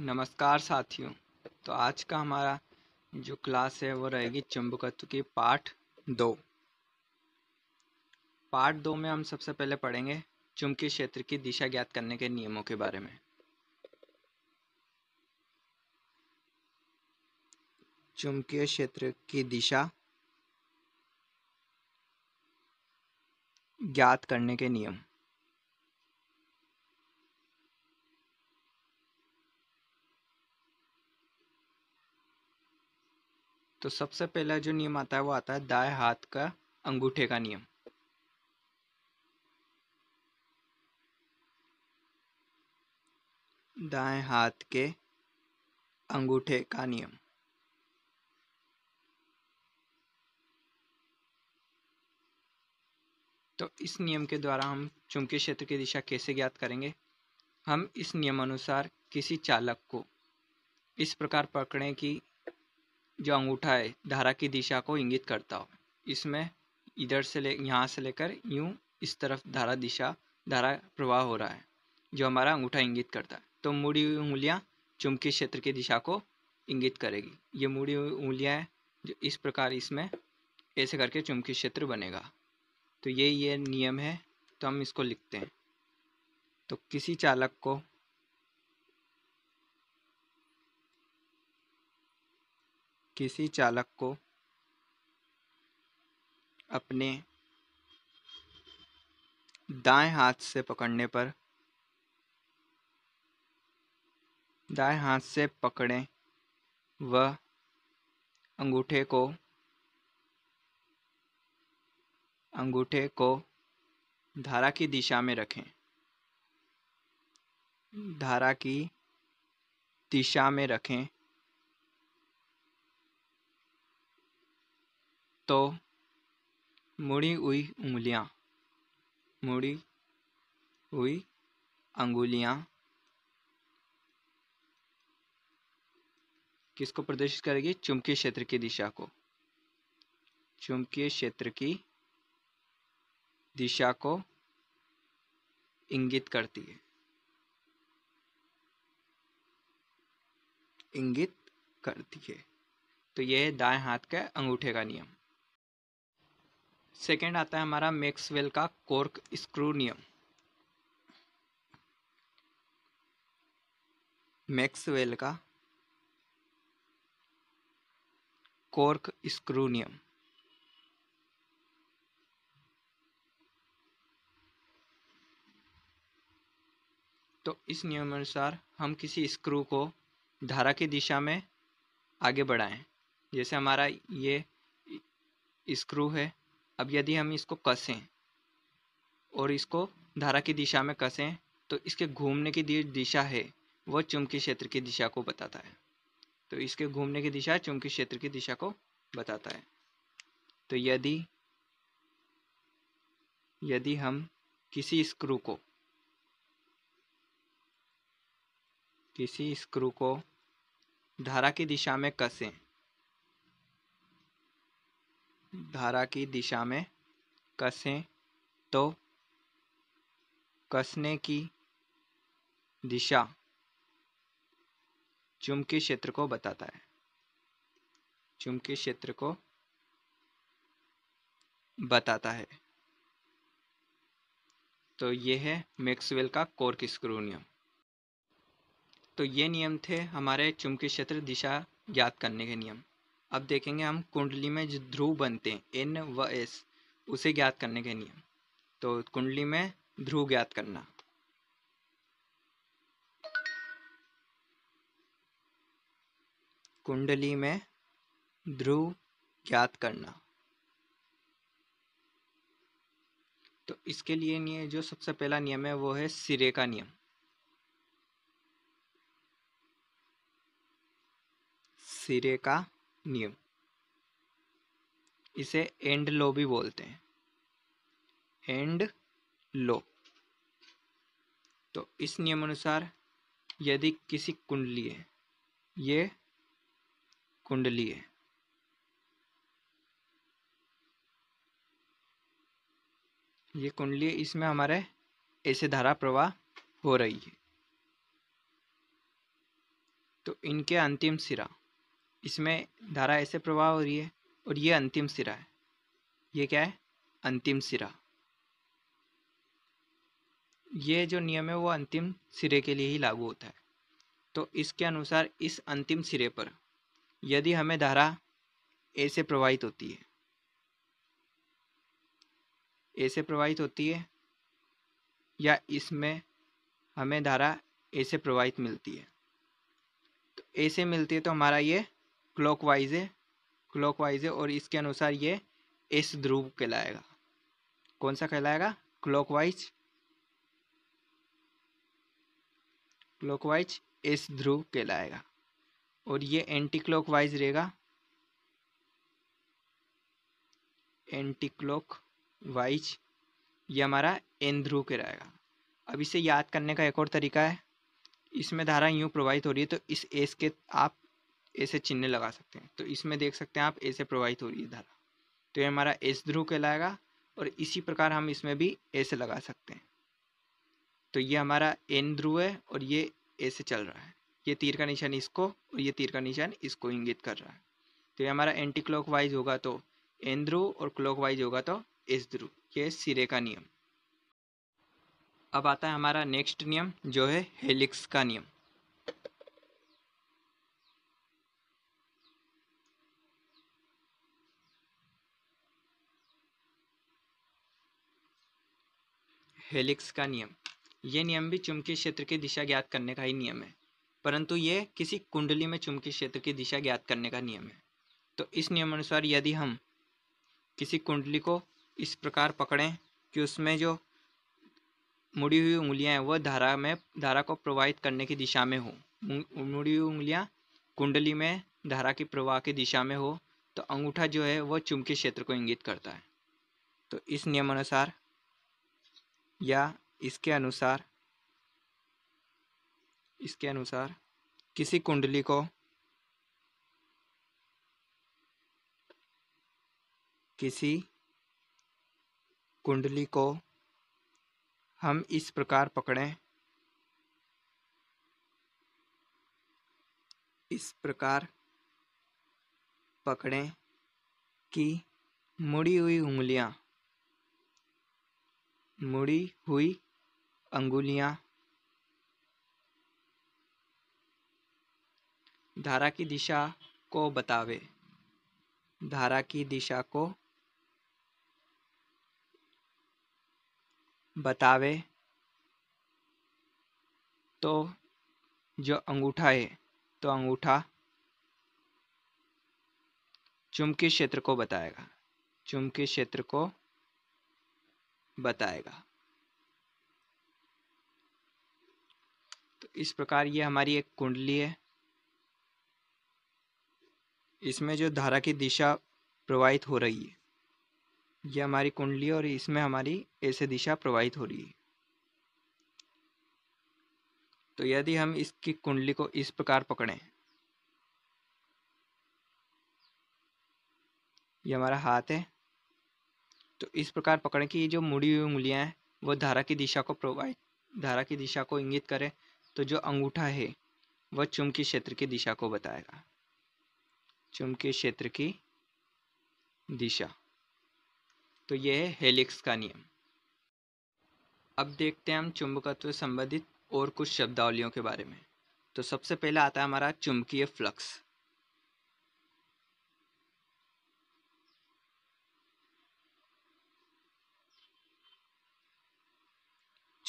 नमस्कार साथियों तो आज का हमारा जो क्लास है वो रहेगी चुंबकत्व की पार्ट दो पार्ट दो में हम सबसे पहले पढ़ेंगे चुंबकीय क्षेत्र की दिशा ज्ञात करने के नियमों के बारे में चुंबकीय क्षेत्र की दिशा ज्ञात करने के नियम तो सबसे पहला जो नियम आता है वो आता है दाएं हाथ का अंगूठे का नियम दाएं हाथ के अंगूठे का नियम तो इस नियम के द्वारा हम चुंबकीय क्षेत्र की दिशा कैसे ज्ञात करेंगे हम इस नियमानुसार किसी चालक को इस प्रकार पकड़ें कि जो अंगूठा है धारा की दिशा को इंगित करता हो इसमें इधर से ले यहाँ से लेकर यूं इस तरफ धारा दिशा धारा प्रवाह हो रहा है जो हमारा अंगूठा इंगित करता है तो मुड़ी हुई उंगलियाँ चुंबकीय क्षेत्र की दिशा को इंगित करेगी ये मुड़ी हुई उंगलियाँ जो इस प्रकार इसमें ऐसे करके चुंबकीय क्षेत्र बनेगा तो ये ये नियम है तो हम इसको लिखते हैं तो किसी चालक को किसी चालक को अपने दाएं हाथ से पकड़ने पर दाएं हाथ से पकड़ें व अंगूठे को अंगूठे को धारा की दिशा में रखें धारा की दिशा में रखें तो मुड़ी हुई उंगलियां मुड़ी हुई अंगुलियां किसको प्रदर्शित करेगी चुंबकीय क्षेत्र की दिशा को चुंबकीय क्षेत्र की दिशा को इंगित करती है इंगित करती है तो यह दाएं हाथ के अंगूठे का नियम सेकेंड आता है हमारा मैक्सवेल का कोर्क स्क्रू नियम मैक्सवेल का कोर्क स्क्रू नियम तो इस नियम अनुसार हम किसी स्क्रू को धारा की दिशा में आगे बढ़ाएं जैसे हमारा ये स्क्रू है अब यदि हम इसको कसें और इसको धारा की दिशा में कसें तो इसके घूमने की दिशा है वह चुंबकीय क्षेत्र की दिशा को बताता है तो इसके घूमने की दिशा चुंबकीय क्षेत्र की दिशा को बताता है तो यदि यदि हम किसी स्क्रू को किसी स्क्रू को धारा की दिशा में कसें धारा की दिशा में कसें तो कसने की दिशा चुंबकीय क्षेत्र को बताता है चुंबकीय क्षेत्र को बताता है तो यह है मैक्सवेल का कोर्क स्क्रू नियम तो ये नियम थे हमारे चुंबकीय क्षेत्र दिशा ज्ञात करने के नियम अब देखेंगे हम कुंडली में जो ध्रुव बनते हैं एन व एस उसे ज्ञात करने के नियम तो कुंडली में ध्रुव ज्ञात करना कुंडली में ध्रुव ज्ञात करना तो इसके लिए जो सबसे पहला नियम है वो है सिरे का नियम सिरे का नियम इसे एंड लो भी बोलते हैं एंड लो तो इस नियम अनुसार यदि किसी कुंडली है ये कुंडली है ये कुंडली है इसमें हमारे ऐसे धारा प्रवाह हो रही है तो इनके अंतिम सिरा इसमें धारा ऐसे प्रवाह हो रही है और ये अंतिम सिरा है ये क्या है अंतिम सिरा ये जो नियम है वो अंतिम सिरे के लिए ही लागू होता है तो इसके अनुसार इस अंतिम सिरे पर यदि हमें धारा ऐसे प्रवाहित होती है ऐसे प्रवाहित होती है या इसमें हमें धारा ऐसे प्रवाहित मिलती है तो ऐसे मिलती है तो हमारा ये क्लॉक है क्लॉक वाइज है और इसके अनुसार ये एस ध्रुव कहलाएगा कौन सा कहलाएगा clockwise clockwise S ध्रुव कहलाएगा और ये एंटी क्लॉक वाइज रहेगा एंटी क्लॉक वाइज ये हमारा एन ध्रुव कहलाएगा अब इसे याद करने का एक और तरीका है इसमें धारा यूँ प्रवाहित हो रही है तो इस एस के आप ऐसे चिन्ह लगा सकते हैं तो इसमें देख सकते हैं आप ऐसे प्रवाहित हो रही है धारा तो ये हमारा एस ध्रुव कहलाएगा और इसी प्रकार हम इसमें भी ऐसे लगा सकते हैं तो ये हमारा एन ध्रुव है और ये ऐसे चल रहा है ये तीर का निशान इसको और ये तीर का निशान इसको इंगित कर रहा है तो ये हमारा एंटी क्लॉक वाइज होगा तो एन ध्रुव और क्लॉक वाइज होगा तो एस ध्रुव ये सिरे का नियम अब आता है हमारा नेक्स्ट नियम जो है हेलिक्स का नियम हेलिक्स का नियम ये नियम भी चुंबकीय क्षेत्र की दिशा ज्ञात करने का ही नियम है परंतु ये किसी कुंडली में चुंबकीय क्षेत्र की दिशा ज्ञात करने का नियम है तो इस नियमानुसार यदि हम किसी कुंडली को इस प्रकार पकड़ें कि उसमें जो मुड़ी हुई उंगलियां हैं वह धारा में धारा को प्रवाहित करने की दिशा में हो मुड़ी हुई उंगलियां कुंडली में धारा की प्रवाह की दिशा में हो तो अंगूठा जो है वह चुंबकीय क्षेत्र को इंगित करता है तो इस नियमानुसार या इसके अनुसार इसके अनुसार किसी कुंडली को किसी कुंडली को हम इस प्रकार पकड़ें इस प्रकार पकड़ें कि मुड़ी हुई उंगलियां मुड़ी हुई अंगुलियां धारा की दिशा को बतावे धारा की दिशा को बतावे तो जो अंगूठा है तो अंगूठा चुंबकीय क्षेत्र को बताएगा चुंबकीय क्षेत्र को बताएगा तो इस प्रकार ये हमारी एक कुंडली है इसमें जो धारा की दिशा प्रवाहित हो रही है ये हमारी कुंडली और इसमें हमारी ऐसे दिशा प्रवाहित हो रही है तो यदि हम इसकी कुंडली को इस प्रकार पकड़ें ये हमारा हाथ है तो इस प्रकार पकड़ें कि ये जो मुड़ी हुई उंगलियाँ हैं वो धारा की दिशा को प्रोवाइड धारा की दिशा को इंगित करें तो जो अंगूठा है वह चुंबकीय क्षेत्र की दिशा को बताएगा चुंबकीय क्षेत्र की दिशा तो यह है हेलिक्स का नियम अब देखते हैं हम चुंबकत्व संबंधित और कुछ शब्दावलियों के बारे में तो सबसे पहला आता है हमारा चुंबकीय फ्लक्स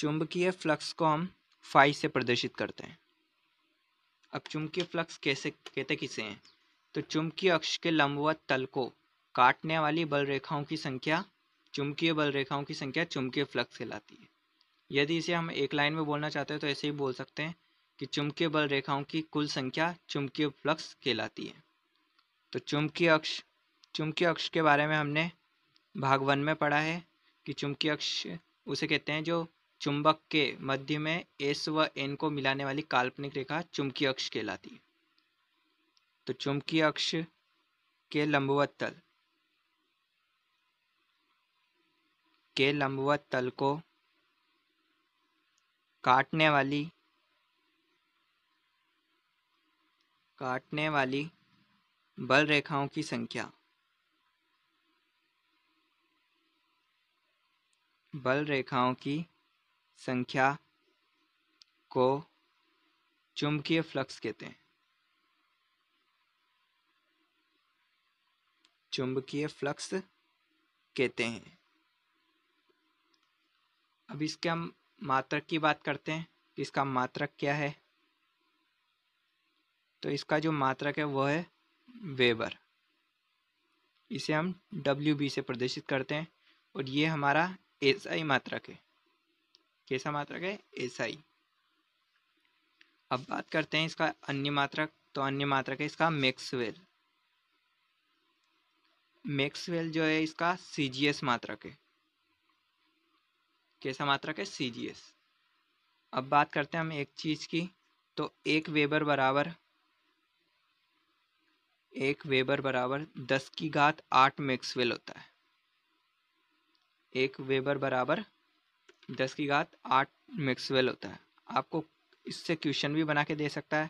चुंबकीय फ्लक्स को हम फाई से प्रदर्शित करते हैं अब चुंबकीय फ्लक्स कैसे कहते किसे हैं तो चुंबकीय अक्ष के लंबवत तल को काटने वाली बल रेखाओं की संख्या चुंबकीय बल रेखाओं की संख्या चुंबकीय फ्लक्स कहलाती है यदि इसे हम एक लाइन में बोलना चाहते हैं तो ऐसे ही बोल सकते हैं कि चुंबकीय बल रेखाओं की कुल संख्या चुंबकीय फ्लक्स कहलाती है तो चुंबकीय अक्ष चुंबकीय अक्ष के बारे में हमने भाग वन में पढ़ा है कि चुंबकीय अक्ष उसे कहते हैं जो चुंबक के मध्य में एस व एन को मिलाने वाली काल्पनिक रेखा चुंबकीय अक्ष कहलाती है तो चुंबकीय अक्ष के लंबवत तल के लंबवत तल को काटने वाली काटने वाली बल रेखाओं की संख्या बल रेखाओं की संख्या को चुंबकीय फ्लक्स कहते हैं चुंबकीय फ्लक्स कहते हैं अब इसके हम मात्रक की बात करते हैं इसका मात्रक क्या है तो इसका जो मात्रक है वह है वेबर इसे हम डब्ल्यू बी से प्रदर्शित करते हैं और ये हमारा एस आई मात्रक है कैसा मात्रक है एसआई अब बात करते हैं इसका अन्य मात्रक तो अन्य मात्रक है इसका मैक्सवेल मैक्सवेल जो है इसका सीजीएस मात्रक है कैसा मात्रक है सीजीएस अब बात करते हैं हम एक चीज़ की तो एक वेबर बराबर एक वेबर बराबर दस की घात आठ मैक्सवेल होता है एक वेबर बराबर दस की घात आठ मैक्सवेल होता है आपको इससे क्वेश्चन भी बना के दे सकता है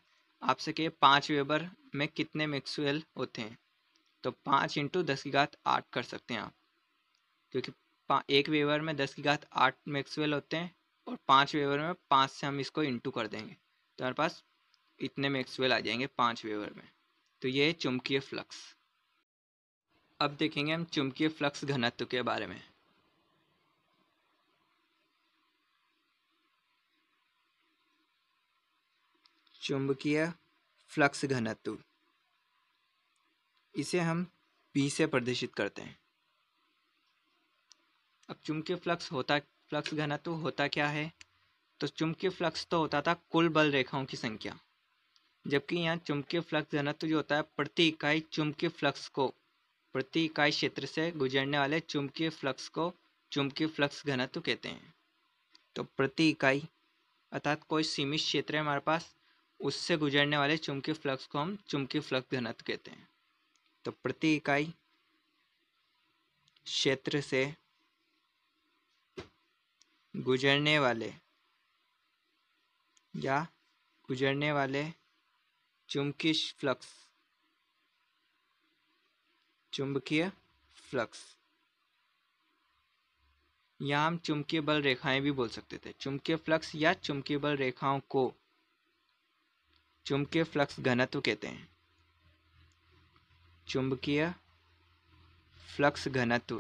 आपसे कि पाँच वेबर में कितने मैक्सवेल होते हैं तो पाँच इंटू दस की घात आठ कर सकते हैं आप क्योंकि एक वेबर में दस की घात आठ मैक्सवेल होते हैं और पाँच वेबर में पाँच से हम इसको इंटू कर देंगे तो हमारे पास इतने मैक्सवेल आ जाएंगे पाँच वेबर में तो ये है फ्लक्स अब देखेंगे हम चुमकीय फ्लक्स घनत्व के बारे में चुंबकीय फ्लक्स घनत्व इसे हम पी से प्रदर्शित करते हैं अब चुंबकीय फ्लक्स होता फ्लक्स घनत्व होता क्या है तो चुंबकीय फ्लक्स तो होता था कुल बल रेखाओं की संख्या जबकि यहाँ चुंबकीय फ्लक्स घनत्व जो होता है प्रति इकाई चुंबकीय फ्लक्स को प्रति इकाई क्षेत्र से गुजरने वाले चुंबकीय फ्लक्स को चुंबकीय फ्लक्स घनत्व कहते हैं तो प्रति इकाई अर्थात कोई सीमित क्षेत्र है हमारे पास उससे गुजरने वाले चुंबकीय फ्लक्स को हम चुंबकीय फ्लक्स घनत्व कहते हैं तो प्रति इकाई क्षेत्र से गुजरने वाले या गुजरने वाले चुंबकीय फ्लक्स चुंबकीय फ्लक्स या हम चुंबकीय बल रेखाएं भी बोल सकते थे चुंबकीय फ्लक्स या चुंबकीय बल रेखाओं को चुंबकीय फ्लक्स घनत्व कहते हैं चुंबकीय फ्लक्स घनत्व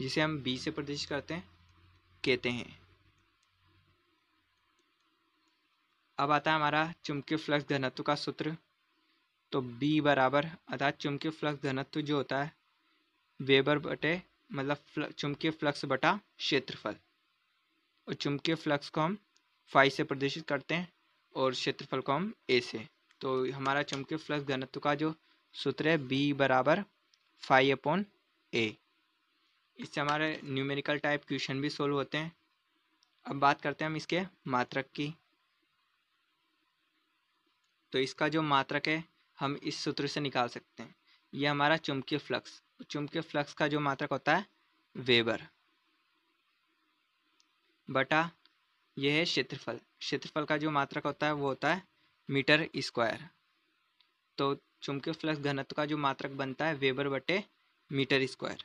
जिसे हम बी से प्रदर्शित करते हैं कहते हैं अब आता है हमारा चुंबकीय फ्लक्स घनत्व का सूत्र तो बी बराबर अर्थात चुंबकीय फ्लक्स घनत्व जो होता है वेबर बटे मतलब चुंबकीय फ्लक्स बटा क्षेत्रफल और चुंबकीय फ्लक्स को हम फाइव से प्रदर्शित करते हैं और क्षेत्रफल को हम ए से तो हमारा चुंबकीय फ्लक्स घनत्व का जो सूत्र है बी बराबर फाइव अपॉन ए इससे हमारे न्यूमेरिकल टाइप क्वेश्चन भी सोल्व होते हैं अब बात करते हैं हम इसके मात्रक की तो इसका जो मात्रक है हम इस सूत्र से निकाल सकते हैं यह हमारा चुंबकीय फ्लक्स चुंबकीय फ्लक्स का जो मात्रक होता है वेबर बटा यह है क्षेत्रफल क्षेत्रफल का जो मात्रक होता है वो होता है मीटर स्क्वायर तो चुंबकीय फ्लक्स घनत्व का जो मात्रक बनता है वेबर बटे मीटर स्क्वायर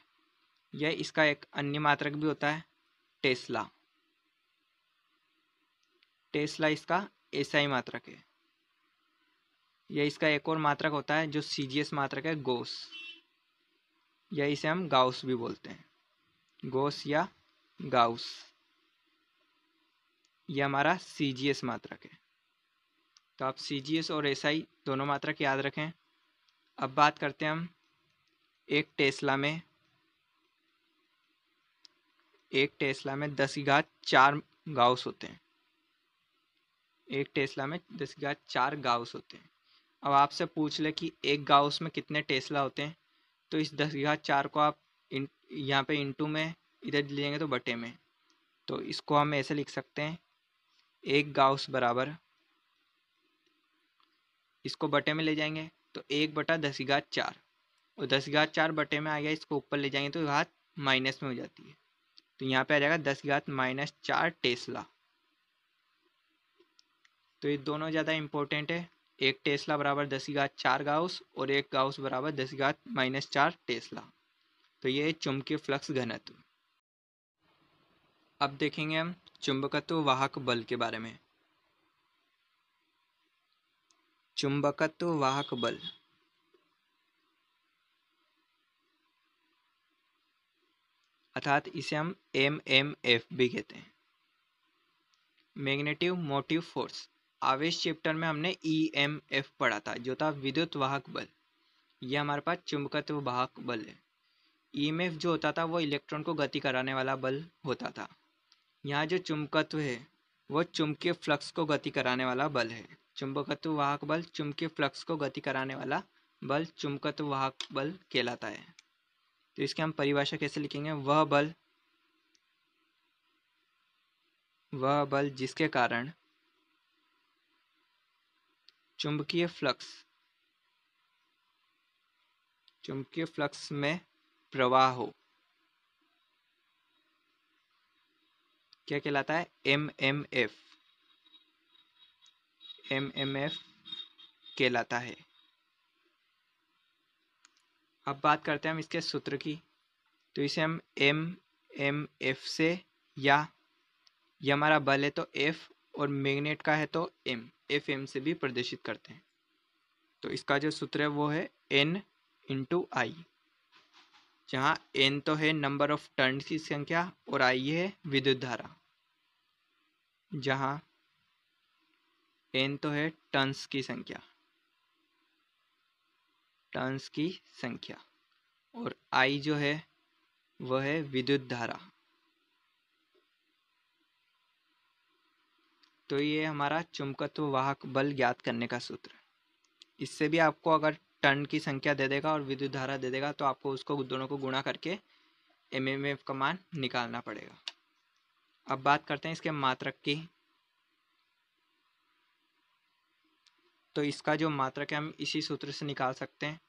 यह इसका एक अन्य मात्रक भी होता है टेस्ला टेस्ला इसका एसआई मात्रक है यह इसका एक और मात्रक होता है जो सीजीएस मात्रक है गोस या इसे हम गाउस भी बोलते हैं गोस या गाउस ये हमारा सी जी एस मात्रक है तो आप सी जी एस और एस आई दोनों मात्रक याद रखें अब बात करते हैं हम एक टेस्ला में एक टेस्ला में दस घात चार गाउस होते हैं एक टेस्ला में दस घात चार गाउस होते हैं अब आपसे पूछ ले कि एक गाउस में कितने टेस्ला होते हैं तो इस दस घात चार को आप इन यहाँ पे इंटू में इधर लेंगे तो बटे में तो इसको हम ऐसे लिख सकते हैं एक गाउस बराबर इसको बटे में ले जाएंगे तो एक बटा दस घात चार और दस घात चार बटे में आ गया इसको ऊपर ले जाएंगे तो घात माइनस में हो जाती है तो यहाँ पे आ जाएगा दस घात माइनस चार टेस्ला तो ये दोनों ज़्यादा इम्पोर्टेंट है एक टेस्ला बराबर दस घात चार गाउस और एक गाउस बराबर दस घात माइनस चार टेस्ला तो ये चुमकी फ्लक्स घनत्व अब देखेंगे हम चुंबकत्व तो वाहक बल के बारे में चुंबकत्व तो वाहक बल अर्थात इसे हम एम एम एफ भी कहते हैं मैग्नेटिव मोटिव फोर्स आवेश चैप्टर में हमने ई एम एफ पढ़ा था जो था विद्युत वाहक बल यह हमारे पास चुंबकत्व वाहक बल है ई एम एफ जो होता था वो इलेक्ट्रॉन को गति कराने वाला बल होता था यहाँ जो चुंबकत्व है वह चुंबकीय फ्लक्स को गति कराने वाला बल है चुंबकत्व वाहक बल चुंबकीय फ्लक्स को गति कराने वाला बल चुंबकत्व वाहक बल कहलाता है तो इसके हम परिभाषा कैसे लिखेंगे वह बल वह बल जिसके कारण चुंबकीय फ्लक्स चुंबकीय फ्लक्स में प्रवाह हो क्या कहलाता है M M F M M F कहलाता है अब बात करते हैं हम इसके सूत्र की तो इसे हम एम एम एफ से या ये हमारा बल है तो एफ और मैग्नेट का है तो एम एफ एम से भी प्रदर्शित करते हैं तो इसका जो सूत्र है वो है एन इंटू आई जहाँ एन तो है नंबर ऑफ टर्न की संख्या और आई है विद्युत धारा जहाँ एन तो है टर्न्स की संख्या टर्न्स की संख्या और आई जो है वह है विद्युत धारा तो ये हमारा चुंबकत्व वाहक बल ज्ञात करने का सूत्र इससे भी आपको अगर टर्न की संख्या दे देगा और विद्युत धारा दे देगा तो आपको उसको दोनों को गुणा करके एम एम एफ का मान निकालना पड़ेगा अब बात करते हैं इसके मात्रक की तो इसका जो मात्रक है हम इसी सूत्र से निकाल सकते हैं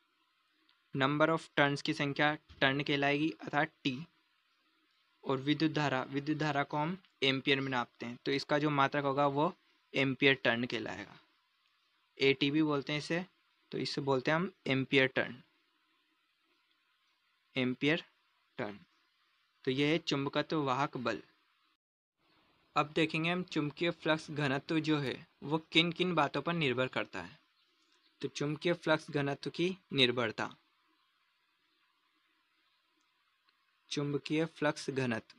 नंबर ऑफ टर्न्स की संख्या टर्न कहलाएगी अर्थात टी और विद्युत धारा विद्युत धारा को हम एम्पियर में नापते हैं तो इसका जो मात्रक होगा वो एम्पियर टर्न कहलाएगा ए टी भी बोलते हैं इसे तो इसे बोलते हैं हम एम्पियर टर्न एम्पियर टर्न तो यह है चुंबकत्व वाहक बल अब देखेंगे हम चुंबकीय फ्लक्स घनत्व जो है वो किन किन बातों पर निर्भर करता है तो चुंबकीय फ्लक्स घनत्व की निर्भरता चुंबकीय फ्लक्स घनत्व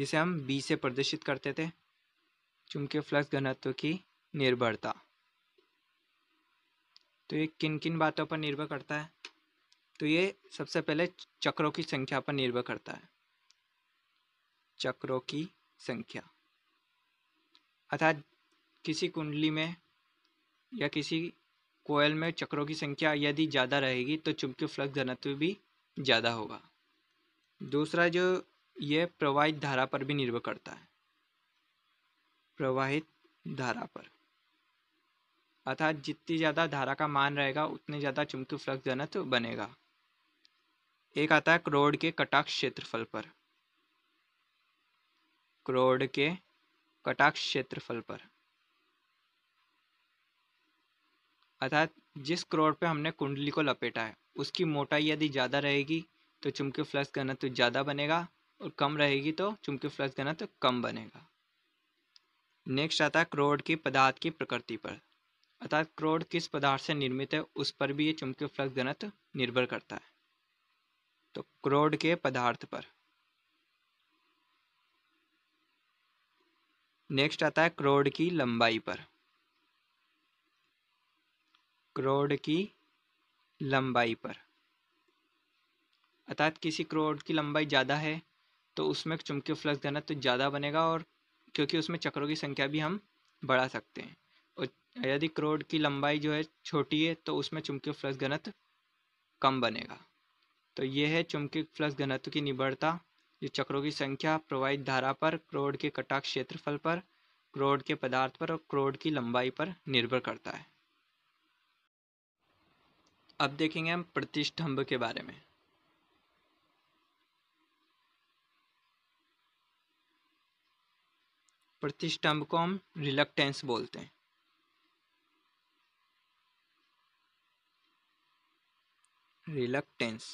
जिसे हम बी से प्रदर्शित करते थे चुंबकीय फ्लक्स घनत्व की निर्भरता तो ये किन किन बातों पर निर्भर करता है तो ये सबसे पहले चक्रों की संख्या पर निर्भर करता है चक्रों की संख्या अर्थात किसी कुंडली में या किसी कोयल में चक्रों की संख्या यदि ज़्यादा रहेगी तो चुंबकीय फ्लक्स घनत्व भी ज़्यादा होगा दूसरा जो ये प्रवाहित धारा पर भी निर्भर करता है प्रवाहित धारा पर अर्थात जितनी ज़्यादा धारा का मान रहेगा उतने ज़्यादा चुंबकीय फ्लक्स घनत्व बनेगा एक आता है क्रोड के कटाक्ष क्षेत्रफल पर क्रोड के कटाक्ष क्षेत्रफल पर अर्थात जिस क्रोड पे हमने कुंडली को लपेटा है उसकी मोटाई यदि ज़्यादा रहेगी तो चुंबकीय फ्लक्स घनत्व ज़्यादा बनेगा और कम रहेगी तो चुंबकीय फ्लक्स घनत्व कम बनेगा नेक्स्ट आता है क्रोड के पदार्थ की प्रकृति पर अर्थात क्रोड किस पदार्थ से निर्मित है उस पर भी ये चुंबकीय फ्लक्स घनत्व निर्भर करता है तो क्रोड के पदार्थ पर नेक्स्ट आता है क्रोड की लंबाई पर क्रोड की लंबाई पर अर्थात किसी क्रोड की लंबाई ज़्यादा है तो उसमें चुंबकीय फ्लक्स घनत्व ज़्यादा बनेगा और क्योंकि उसमें चक्रों की संख्या भी हम बढ़ा सकते हैं यदि क्रोड की लंबाई जो है छोटी है तो उसमें चुंबकीय फ्लक्स घनत्व कम बनेगा तो यह है चुंबकीय फ्लक्स घनत्व की निबड़ता जो चक्रों की संख्या प्रवाहित धारा पर क्रोड के कटाक्ष क्षेत्रफल पर क्रोड के पदार्थ पर और क्रोड की लंबाई पर निर्भर करता है अब देखेंगे हम प्रतिष्ठंभ के बारे में प्रतिष्ठम्भ को हम रिलक्टेंस बोलते हैं रिलक्टेंस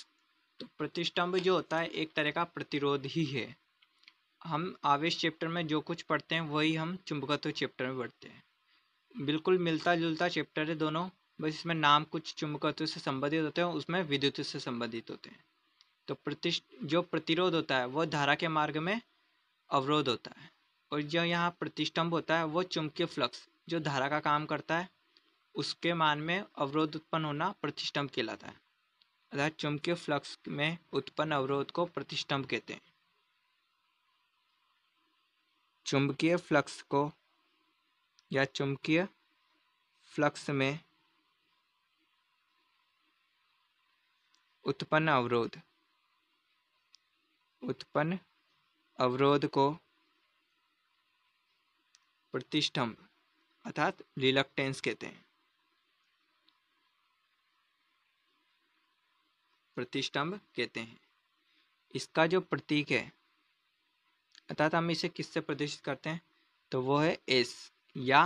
तो प्रतिष्ठम्भ जो होता है एक तरह का प्रतिरोध ही है हम आवेश चैप्टर में जो कुछ पढ़ते हैं वही हम चुंबकत्व चैप्टर में पढ़ते हैं बिल्कुल मिलता जुलता चैप्टर है दोनों बस इसमें नाम कुछ चुंबकत्व से संबंधित होते हैं उसमें विद्युत से संबंधित होते हैं तो प्रतिष्ठ जो प्रतिरोध होता है वह धारा के मार्ग में अवरोध होता है और जो यहाँ प्रतिष्ठम्भ होता है वो चुंबकीय फ्लक्स जो धारा का काम करता है उसके मान में अवरोध उत्पन्न होना प्रतिष्ठम्भ कहलाता है अतः चुंबकीय फ्लक्स में उत्पन्न अवरोध को प्रतिस्तंभ कहते हैं चुंबकीय फ्लक्स को या चुंबकीय फ्लक्स में उत्पन्न अवरोध उत्पन्न अवरोध को प्रतिष्ठम अर्थात रिलक्टेंस कहते हैं प्रतिष्ठम्भ कहते हैं इसका जो प्रतीक है अर्थात हम इसे किससे प्रदर्शित करते हैं तो वो है एस या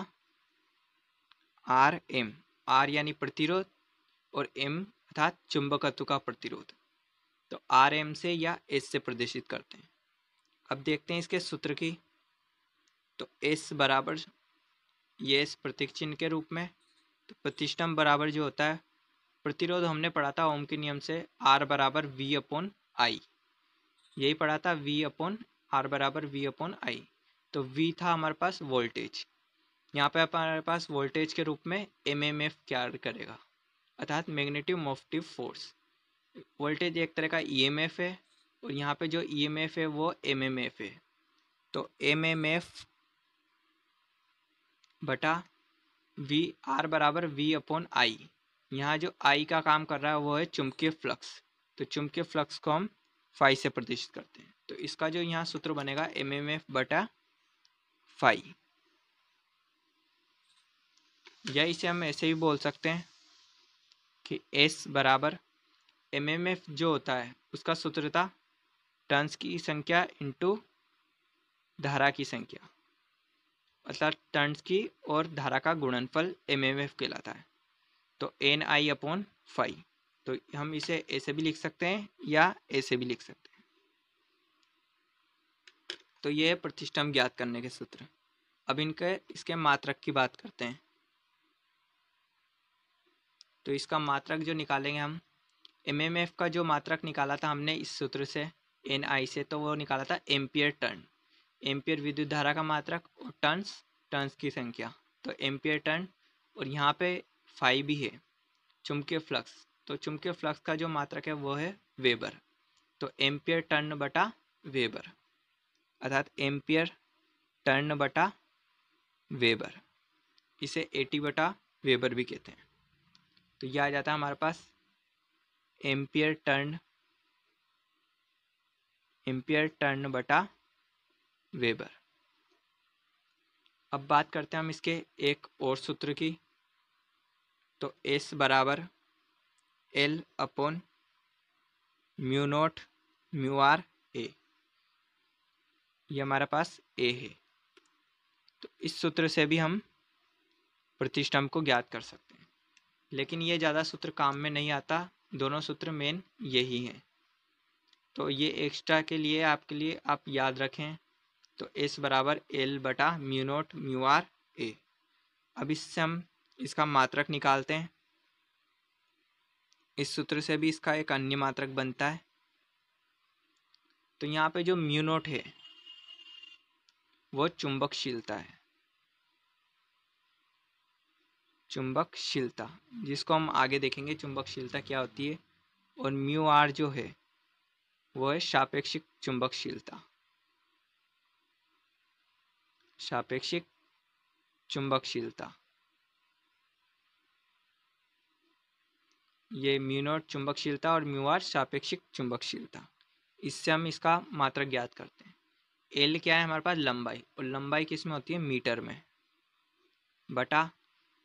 आर एम आर यानी प्रतिरोध और एम अर्थात चुंबकत्व का प्रतिरोध तो आर एम से या एस से प्रदर्शित करते हैं अब देखते हैं इसके सूत्र की तो एस बराबर ये एस प्रतीक चिन्ह के रूप में तो प्रतिष्ठम बराबर जो होता है प्रतिरोध हमने पढ़ा था ओम के नियम से आर बराबर वी अपोन आई यही पढ़ा था वी अपोन आर बराबर वी अपोन आई तो वी था हमारे पास वोल्टेज यहाँ पे हमारे पास वोल्टेज के रूप में एम एम एफ क्या करेगा अर्थात मैग्नेटिव मोटिव फोर्स वोल्टेज एक तरह का ई एम एफ है और यहाँ पे जो ई एम एफ है वो एम एम एफ है तो एम एम एफ बटा वी आर बराबर वी अपॉन आई यहाँ जो आई का काम कर रहा है वो है चुंबकीय फ्लक्स तो चुंबकीय फ्लक्स को हम फाइ से प्रदर्शित करते हैं तो इसका जो यहाँ सूत्र बनेगा एम एम एफ बटा फाई या इसे हम ऐसे ही बोल सकते हैं कि एस बराबर एम एम एफ जो होता है उसका सूत्र था टर्न्स की संख्या इंटू धारा की संख्या अर्थात टर्न्स की और धारा का गुणनफल एम एम एफ कहलाता है तो एन आई अपॉन फाइव तो हम इसे ऐसे भी लिख सकते हैं या ऐसे भी लिख सकते हैं तो ये प्रतिष्ठम ज्ञात करने के सूत्र अब इनके इसके मात्रक की बात करते हैं तो इसका मात्रक जो निकालेंगे हम एमएमएफ का जो मात्रक निकाला था हमने इस सूत्र से एन आई से तो वो निकाला था एम्पियर टर्न एम्पियर विद्युत धारा का मात्रक और टर्न्स टर्न्स की संख्या तो एम्पियर टर्न और यहाँ पे फाइव भी है चुमके फ्लक्स तो चुमके फ्लक्स का जो मात्रक है वो है वेबर तो एम्पियर टर्न बटा वेबर अर्थात एम्पियर टर्न बटा वेबर इसे एटी बटा वेबर भी कहते हैं तो यह आ जाता है हमारे पास एम्पियर टर्न एम्पियर टर्न बटा वेबर अब बात करते हैं हम इसके एक और सूत्र की तो एस बराबर L upon mu naught mu R A ये हमारे पास ए है तो इस सूत्र से भी हम प्रतिष्ठम को ज्ञात कर सकते हैं लेकिन ये ज़्यादा सूत्र काम में नहीं आता दोनों सूत्र मेन यही हैं तो ये एक्स्ट्रा के लिए आपके लिए आप याद रखें तो एस बराबर एल बटा mu naught mu R A अब इससे हम इसका मात्रक निकालते हैं इस सूत्र से भी इसका एक अन्य मात्रक बनता है तो यहाँ पे जो म्यूनोट है वो चुंबकशीलता है चुंबकशीलता जिसको हम आगे देखेंगे चुंबकशीलता क्या होती है और म्यू आर जो है वो है सापेक्षिक चुंबकशीलता सापेक्षिक चुंबकशीलता ये म्यूनोट चुंबकशीलता और म्यूआर सापेक्षिक चुंबकशीलता इससे हम इसका मात्रक ज्ञात करते हैं एल क्या है हमारे पास लंबाई और लंबाई किस में होती है मीटर में बटा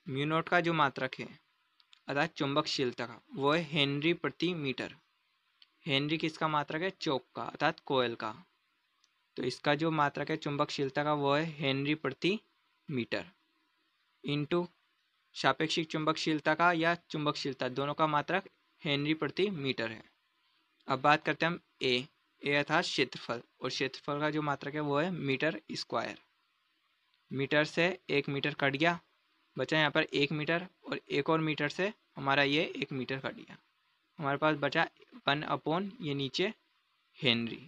म्यूनोट का जो मात्रक है अर्थात चुंबकशीलता का वो है हेनरी प्रति मीटर हेनरी किसका मात्रक है चौक का अर्थात कोयल का तो इसका जो मात्रक है चुंबकशीलता का वो है हेनरी प्रति मीटर इंटू सापेक्षिक चुंबकशीलता का या चुंबकशीलता दोनों का मात्रक हेनरी प्रति मीटर है अब बात करते हैं हम ए ए अर्थात क्षेत्रफल और क्षेत्रफल का जो मात्रक है वो है मीटर स्क्वायर मीटर से एक मीटर कट गया बचा यहाँ पर एक मीटर और एक और मीटर से हमारा ये एक मीटर कट गया हमारे पास बचा वन अपोन ये नीचे हेनरी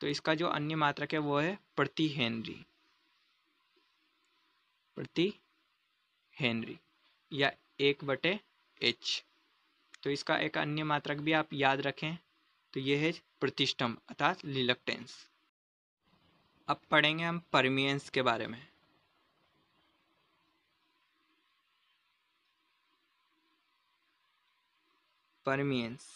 तो इसका जो अन्य मात्रक है वो है प्रति हेनरी प्रति हेनरी या एक बटे एच तो इसका एक अन्य मात्रक भी आप याद रखें तो ये है प्रतिष्ठम अर्थात लिलकटेंस अब पढ़ेंगे हम परमियंस के बारे में परमियंस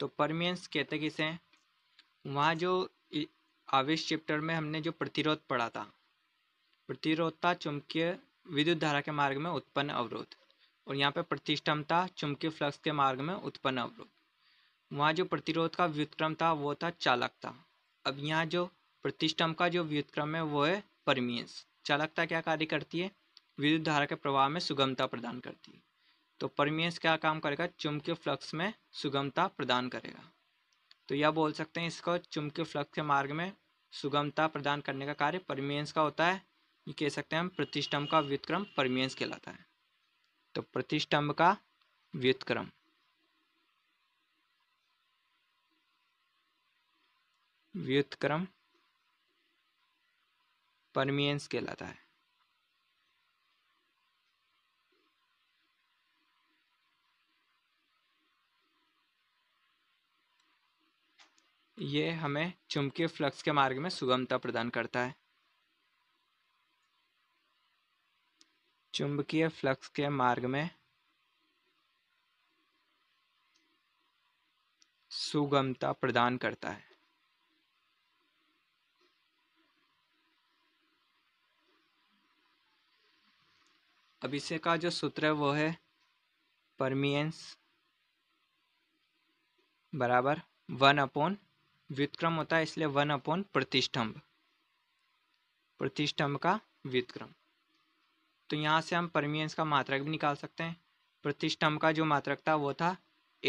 तो परमियंस कहते किसे वहाँ जो आविष्ट चैप्टर में हमने जो प्रतिरोध पढ़ा था प्रतिरोधता चुंबकीय विद्युत धारा के मार्ग में उत्पन्न अवरोध और यहाँ पे प्रतिष्ठमता चुंबकीय फ्लक्स के मार्ग में उत्पन्न अवरोध वहाँ जो प्रतिरोध का व्युतक्रम था वो था चालकता अब यहाँ जो प्रतिष्ठम का जो व्युतक्रम है वो है परमियंस चालकता क्या कार्य करती है विद्युत धारा के प्रवाह में सुगमता प्रदान करती है तो परमियंस क्या काम करेगा चुंबकीय फ्लक्स में सुगमता प्रदान करेगा तो यह बोल सकते हैं इसको चुंबकीय फ्लक्स के मार्ग में सुगमता प्रदान करने का कार्य परमियंस का होता है ये कह सकते हैं हम प्रतिष्ठम का व्युतक्रम परमियंस कहलाता है तो प्रतिष्ठम का व्युतक्रम व्युतक्रम परमियंस कहलाता है ये हमें चुंबकीय फ्लक्स के मार्ग में सुगमता प्रदान करता है चुंबकीय फ्लक्स के मार्ग में सुगमता प्रदान करता है अब इसे का जो सूत्र है वो है परमियंस बराबर वन अपॉन व्युतक्रम होता है इसलिए वन अपॉन प्रतिष्ठम्भ प्रतिष्ठम्भ का व्युतक्रम तो यहाँ से हम परमियंस का मात्रक भी निकाल सकते हैं प्रतिष्ठम्भ का जो मात्रक था वो था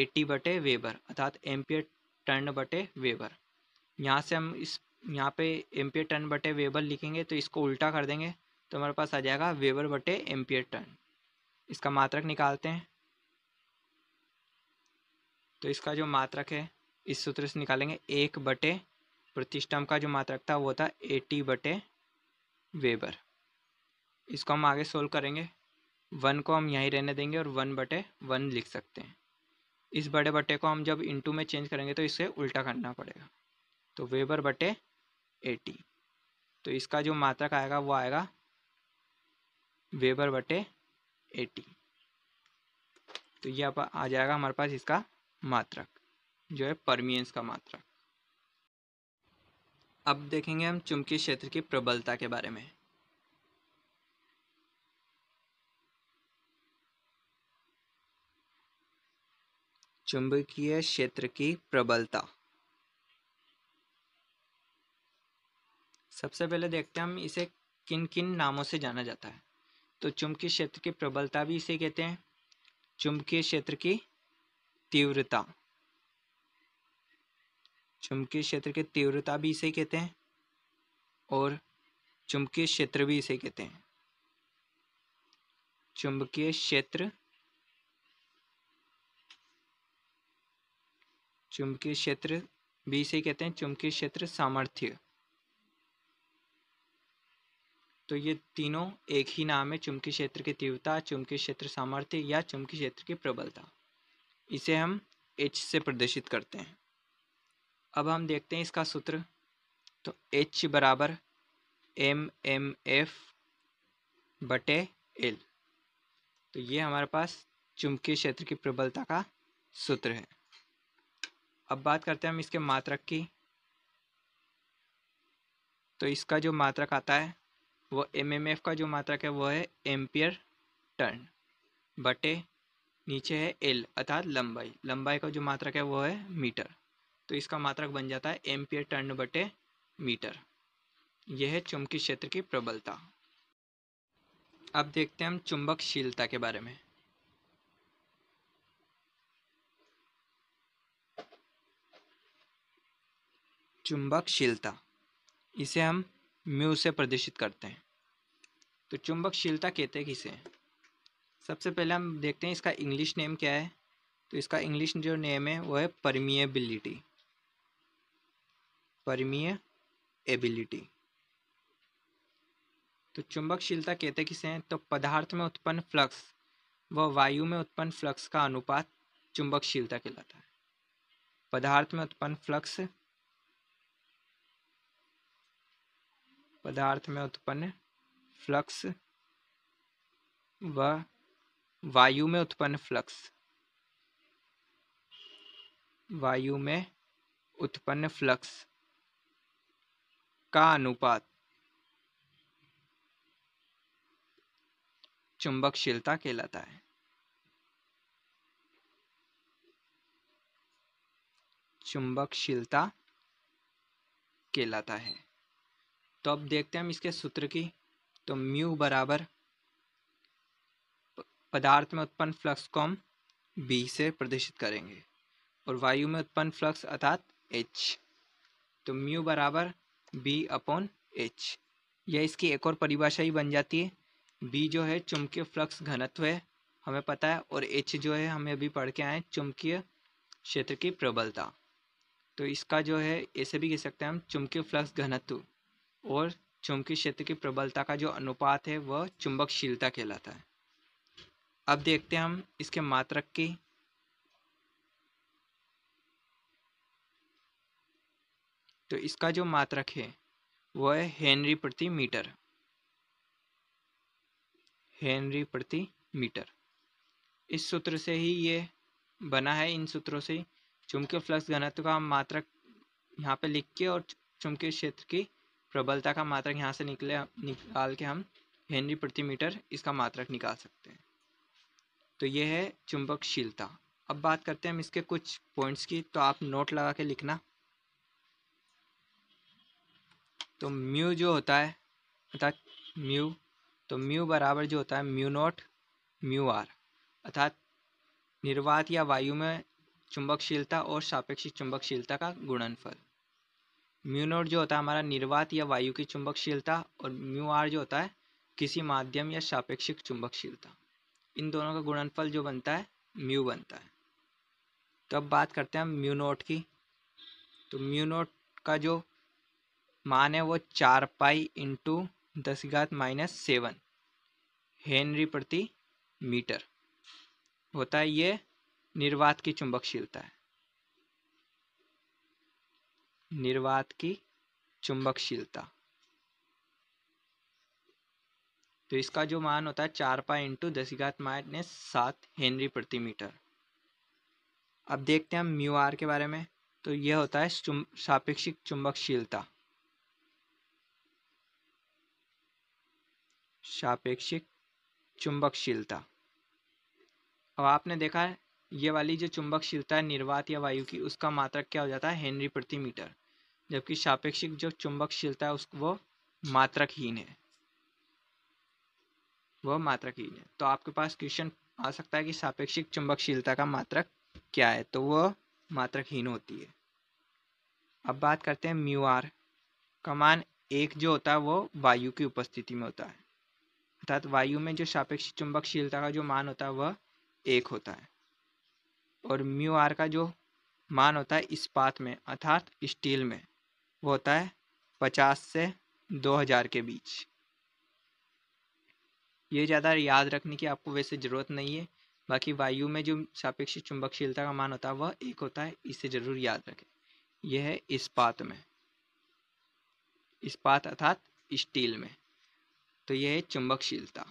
एटी बटे वेबर अर्थात एम्पियर टर्न बटे वेबर यहाँ से हम इस यहाँ पे एम्पियर टर्न बटे वेबर लिखेंगे तो इसको उल्टा कर देंगे तो हमारे पास आ जाएगा वेबर बटे एम्पियर टर्न इसका मात्रक निकालते हैं तो इसका जो मात्रक है इस सूत्र से निकालेंगे एक बटे प्रतिष्ठम का जो मात्रक था वो था एटी बटे वेबर इसको हम आगे सोल्व करेंगे वन को हम यहीं रहने देंगे और वन बटे वन लिख सकते हैं इस बड़े बटे को हम जब इंटू में चेंज करेंगे तो इसे उल्टा करना पड़ेगा तो वेबर बटे एटी तो इसका जो मात्रक आएगा वो आएगा वेबर बटे एटी तो ये आ जाएगा हमारे पास इसका मात्रक जो है परमियंस का मात्रा अब देखेंगे हम चुंबकीय क्षेत्र की प्रबलता के बारे में चुंबकीय क्षेत्र की प्रबलता सबसे पहले देखते हैं हम इसे किन किन नामों से जाना जाता है तो चुंबकीय क्षेत्र की प्रबलता भी इसे कहते हैं चुंबकीय क्षेत्र की तीव्रता चुंबकीय क्षेत्र के तीव्रता भी इसे कहते हैं और चुंबकीय क्षेत्र भी इसे कहते हैं चुंबकीय क्षेत्र चुंबकीय क्षेत्र भी इसे कहते हैं चुंबकीय क्षेत्र सामर्थ्य तो ये तीनों एक ही नाम है चुंबकीय क्षेत्र की तीव्रता चुंबकीय क्षेत्र सामर्थ्य या चुंबकीय क्षेत्र की प्रबलता इसे हम एच से प्रदर्शित करते हैं अब हम देखते हैं इसका सूत्र तो एच बराबर एम एम एफ बटे एल तो ये हमारे पास चुंबकीय क्षेत्र की प्रबलता का सूत्र है अब बात करते हैं हम इसके मात्रक की तो इसका जो मात्रक आता है वो एम एम एफ का जो मात्रक है वो है एम्पियर टर्न बटे नीचे है एल अर्थात लंबाई लंबाई का जो मात्रक है वो है मीटर तो इसका मात्रक बन जाता है एम्पियर टर्न बटे मीटर यह है चुंबकीय क्षेत्र की प्रबलता अब देखते हैं हम चुंबकशीलता के बारे में चुंबकशीलता इसे हम म्यू से प्रदर्शित करते हैं तो चुंबकशीलता कहते हैं किसे सबसे पहले हम देखते हैं इसका इंग्लिश नेम क्या है तो इसका इंग्लिश जो नेम है वो है परमिएबिलिटी परिमीय एबिलिटी तो चुंबकशीलता कहते किसे हैं तो पदार्थ में उत्पन्न फ्लक्स व वायु में उत्पन्न फ्लक्स का अनुपात चुंबकशीलता कहलाता है पदार्थ में उत्पन्न फ्लक्स पदार्थ में उत्पन्न फ्लक्स व वायु में उत्पन्न फ्लक्स वायु में उत्पन्न फ्लक्स का अनुपात चुंबकशीलता कहलाता है चुंबकशीलता कहलाता है तो अब देखते हैं हम इसके सूत्र की तो म्यू बराबर पदार्थ में उत्पन्न फ्लक्स को हम बी से प्रदर्शित करेंगे और वायु में उत्पन्न फ्लक्स अर्थात एच तो म्यू बराबर बी अपॉन एच या इसकी एक और परिभाषा ही बन जाती है बी जो है चुंबकीय फ्लक्स घनत्व है हमें पता है और एच जो है हमें अभी पढ़ के आए चुंबकीय क्षेत्र की प्रबलता तो इसका जो है ऐसे भी कह सकते हैं हम चुंबकीय फ्लक्स घनत्व और चुंबकीय क्षेत्र की प्रबलता का जो अनुपात है वह चुंबकशीलता कहलाता है अब देखते हैं हम इसके मात्रक की तो इसका जो मात्रक है वह है हेनरी प्रति मीटर हेनरी प्रति मीटर इस सूत्र से ही ये बना है इन सूत्रों से चुंबकीय फ्लक्स घनत्व का मात्रक यहाँ पे लिख के और चुंबकीय क्षेत्र की प्रबलता का मात्रक यहाँ से निकले निकाल के हम हेनरी प्रति मीटर इसका मात्रक निकाल सकते हैं तो ये है चुंबकशीलता अब बात करते हैं हम इसके कुछ पॉइंट्स की तो आप नोट लगा के लिखना तो म्यू जो होता है अर्थात म्यू तो म्यू बराबर जो होता है म्यू नॉट म्यू आर अर्थात निर्वात या वायु में चुंबकशीलता और सापेक्षिक चुंबकशीलता का गुणनफल म्यू नोट जो होता है हमारा निर्वात या वायु की चुंबकशीलता और म्यू आर जो होता है किसी माध्यम या सापेक्षिक चुंबकशीलता इन दोनों का गुणनफल जो बनता है म्यू बनता है तो अब बात करते हैं हम म्यू नोट की तो म्यू नोट का जो मान है वो चार पाई इंटू दस घात माइनस सेवन हेनरी प्रति मीटर होता है ये निर्वात की चुंबकशीलता है निर्वात की चुंबकशीलता तो इसका जो मान होता है चार पाई इंटू दस घात माइनस सात हेनरी प्रति मीटर अब देखते हैं हम म्यू आर के बारे में तो यह होता है सापेक्षिक चुंबकशीलता सापेक्षिक चुंबकशीलता अब आपने देखा है ये वाली जो चुंबकशीलता है निर्वात या वायु की उसका मात्रक क्या हो जाता है हेनरी प्रति मीटर जबकि सापेक्षिक जो चुंबकशीलता है उस वो मात्रकहीन है वह मात्रकहीन है तो आपके पास क्वेश्चन आ सकता है कि सापेक्षिक चुंबकशीलता का मात्रक क्या है तो वह मात्रकहीन होती है अब बात करते हैं म्यू आर का मान एक जो होता है वो वायु की उपस्थिति में होता है अर्थात वायु में जो सापेक्ष चुंबकशीलता का जो मान होता है वह एक होता है और म्यू आर का जो मान होता है इस्पात में अर्थात स्टील में वो होता है पचास से दो हज़ार के बीच ये ज़्यादा याद रखने की आपको वैसे ज़रूरत नहीं है बाकी वायु में जो सापेक्ष चुंबकशीलता का मान होता है वह एक होता है इसे ज़रूर याद रखें यह है इस्पात में इस्पात अर्थात स्टील में तो यह है चुंबकशीलता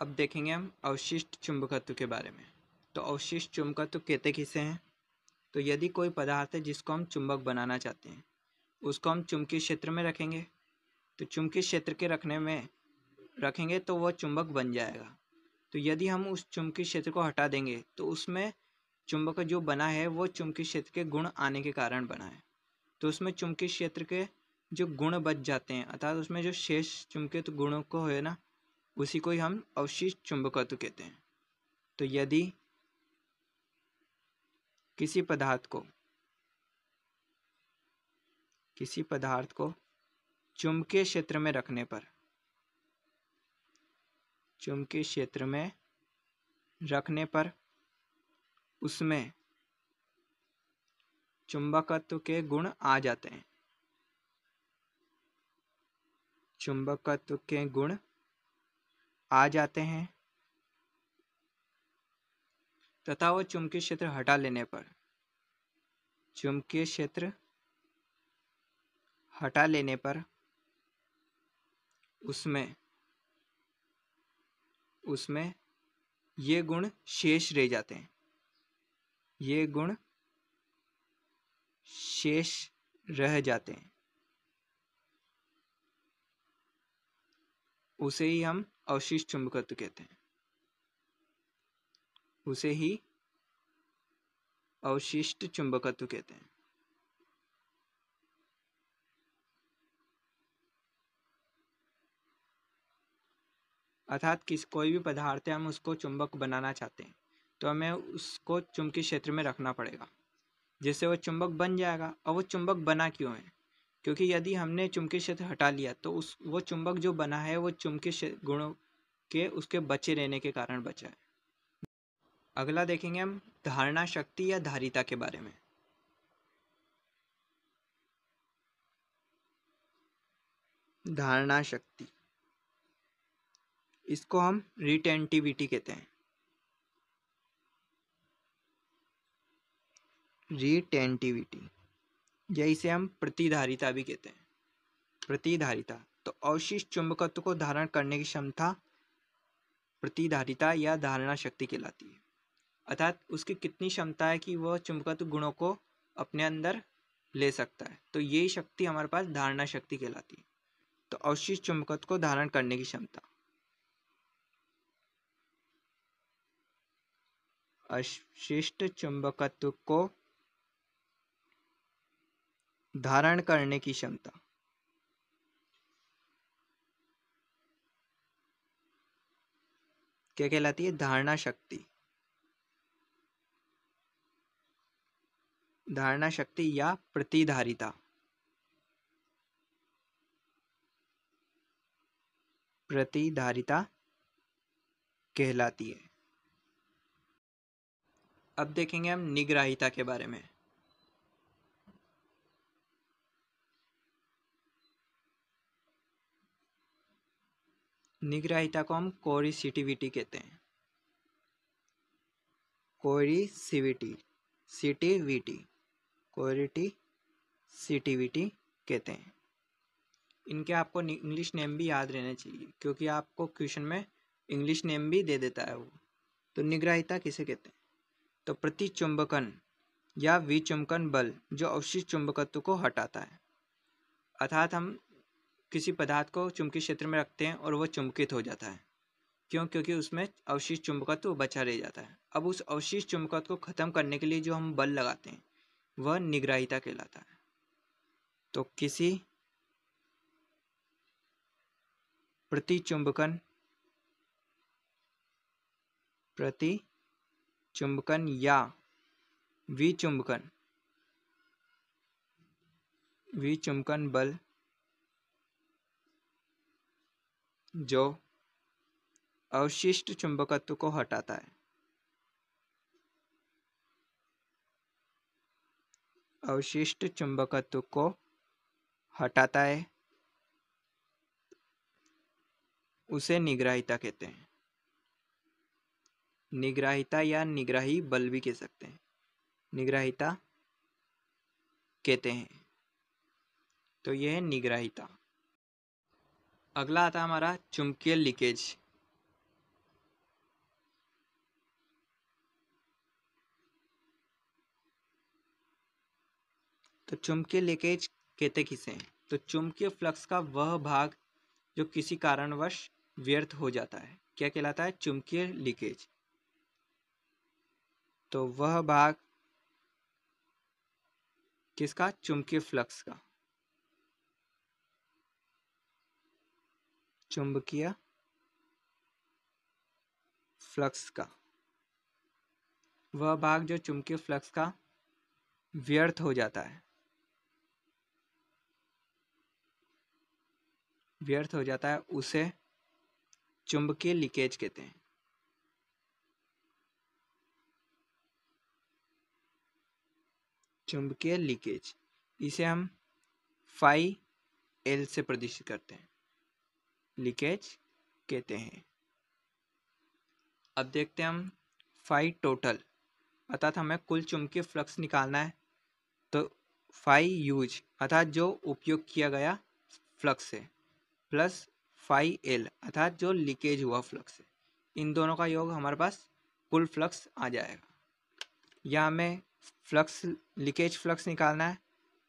अब देखेंगे हम अवशिष्ट चुंबकत्व के बारे में तो अवशिष्ट चुंबकत्व कहते किसे हैं तो यदि कोई पदार्थ है जिसको हम चुंबक बनाना चाहते हैं उसको हम चुंबकीय क्षेत्र में रखेंगे तो चुंबकीय क्षेत्र के रखने में रखेंगे तो वह चुंबक बन जाएगा तो यदि हम उस चुंबकीय क्षेत्र को हटा देंगे तो उसमें चुंबक जो बना है वो चुंबकीय क्षेत्र के गुण आने के कारण बना है तो उसमें चुंबकीय क्षेत्र के जो गुण बच जाते हैं अर्थात उसमें जो शेष चुंबकित गुणों को है ना उसी को ही हम अवशिष्ट चुंबकत्व कहते हैं तो यदि किसी पदार्थ को किसी पदार्थ को चुंबकीय क्षेत्र में रखने पर चुंबकीय क्षेत्र में रखने पर उसमें चुंबकत्व के गुण आ जाते हैं चुंबकत्व के गुण आ जाते हैं तथा वो चुंबकीय क्षेत्र हटा लेने पर चुंबकीय क्षेत्र हटा लेने पर उसमें उसमें ये गुण शेष रह जाते हैं ये गुण शेष रह जाते हैं उसे ही हम अवशिष्ट चुंबकत्व कहते हैं उसे ही अवशिष्ट चुंबकत्व कहते हैं अर्थात किस कोई भी पदार्थ है हम उसको चुंबक बनाना चाहते हैं तो हमें उसको चुंबकीय क्षेत्र में रखना पड़ेगा जिससे वो चुंबक बन जाएगा और वो चुंबक बना क्यों है क्योंकि यदि हमने चुंबकीय क्षेत्र हटा लिया तो उस वो चुंबक जो बना है वो चुंबकीय गुणों के उसके बचे रहने के कारण बचा है अगला देखेंगे हम धारणा शक्ति या धारिता के बारे में धारणा शक्ति इसको हम रिटेंटिविटी कहते हैं रिटेंटिविटी यही से हम प्रतिधारिता भी कहते हैं प्रतिधारिता तो अवशिष्ट चुंबकत्व को धारण करने की क्षमता प्रतिधारिता या धारणा शक्ति कहलाती है अर्थात उसकी कितनी क्षमता है कि वह चुंबकत्व गुणों को अपने अंदर ले सकता है तो यही शक्ति हमारे पास धारणा शक्ति कहलाती है तो अवशिष्ट चुंबकत्व को धारण करने की क्षमता अवशिष्ट चुंबकत्व को धारण करने की क्षमता क्या कहलाती है धारणा शक्ति धारणा शक्ति या प्रतिधारिता प्रतिधारिता कहलाती है अब देखेंगे हम निग्राहिता के बारे में निग्राहिता को हम सिटीविटी कहते हैं कोरिसिविटी सिटीविटी कोरिटी सिटीविटी कहते हैं इनके आपको इंग्लिश नेम भी याद रहना चाहिए क्योंकि आपको क्वेश्चन में इंग्लिश नेम भी दे देता है वो तो निग्राहिता किसे कहते हैं तो प्रति चुंबकन या विचुंबकन बल जो अवशिष्ट चुंबकत्व को हटाता है अर्थात हम किसी पदार्थ को चुंबकीय क्षेत्र में रखते हैं और वह चुंबकित हो जाता है क्यों क्योंकि उसमें अवशिष चुंबकत्व बचा रह जाता है अब उस अवशिष चुंबकत्व को ख़त्म करने के लिए जो हम बल लगाते हैं वह निग्राहिता कहलाता है तो किसी प्रतिचुंबकन प्रति चुंबकन या विचुंबकन विचुंबकन बल जो अवशिष्ट चुंबकत्व को हटाता है अवशिष्ट चुंबकत्व को हटाता है उसे निग्राहिता कहते हैं निग्राहिता या निग्राही बल भी कह सकते हैं निग्राहिता कहते हैं तो यह है निग्राहिता अगला आता है हमारा चुंबकीय लीकेज तो चुंबकीय लीकेज कहते किसे हैं तो चुंबकीय फ्लक्स का वह भाग जो किसी कारणवश व्यर्थ हो जाता है क्या कहलाता है चुंबकीय लीकेज तो वह भाग किसका चुंबकीय फ्लक्स का चुंबकीय फ्लक्स का वह भाग जो चुंबकीय फ्लक्स का व्यर्थ हो जाता है व्यर्थ हो जाता है उसे चुंबकीय लीकेज कहते हैं चुंबकीय लीकेज इसे हम फाइव एल से प्रदर्शित करते हैं लीकेज कहते हैं अब देखते हैं हम फाइव टोटल अर्थात हमें कुल चुंबकीय फ्लक्स निकालना है तो फाइव यूज अर्थात जो उपयोग किया गया फ्लक्स है प्लस फाइव एल अर्थात जो लीकेज हुआ फ्लक्स है इन दोनों का योग हमारे पास कुल फ्लक्स आ जाएगा या हमें फ्लक्स लीकेज फ्लक्स निकालना है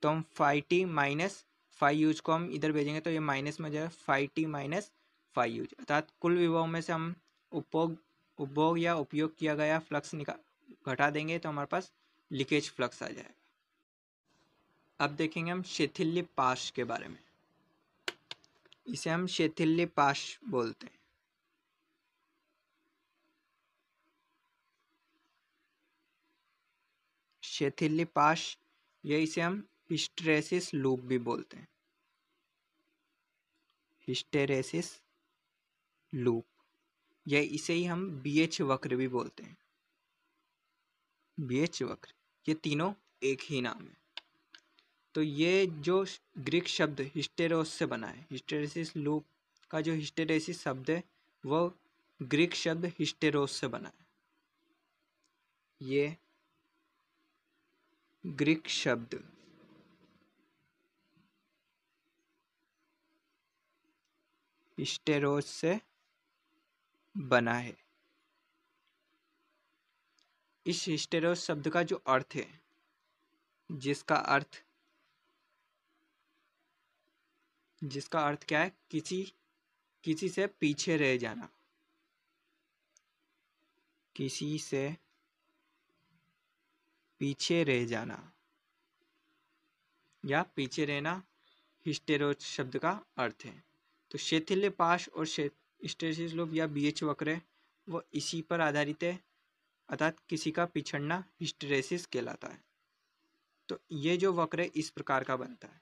तो हम five T minus five use को हम इधर भेजेंगे तो ये माइनस में जाएगा five T minus five use अर्थात कुल विभव में से हम उपभोग उपभोग या उपयोग किया गया फ्लक्स निका घटा देंगे तो हमारे पास लीकेज फ्लक्स आ जाएगा अब देखेंगे हम शेथिल्य पाश के बारे में इसे हम शेथिल्य पाश बोलते हैं शेथिल्य पाश ये इसे हम हिस्टेरेसिस लूप भी बोलते हैं हिस्टेरेसिस लूप या इसे ही हम बीएच वक्र भी बोलते हैं बीएच वक्र ये तीनों एक ही नाम है तो ये जो ग्रीक शब्द हिस्टेरोस से बना है हिस्टेरेसिस लूप का जो हिस्टेरेसिस शब्द है वो ग्रीक शब्द हिस्टेरोस से बना है ये ग्रीक शब्द स्टेरोस से बना है इस स्टेरोस शब्द का जो अर्थ है जिसका अर्थ जिसका अर्थ क्या है किसी किसी से पीछे रह जाना किसी से पीछे रह जाना या पीछे रहना हिस्टेरोज शब्द का अर्थ है तो शैथिल्य पास और स्टेसिस लोब या बीएच वक्र वो इसी पर आधारित है अर्थात किसी का पिछड़ना हिस्टेरेसिस कहलाता है तो ये जो वक्र इस प्रकार का बनता है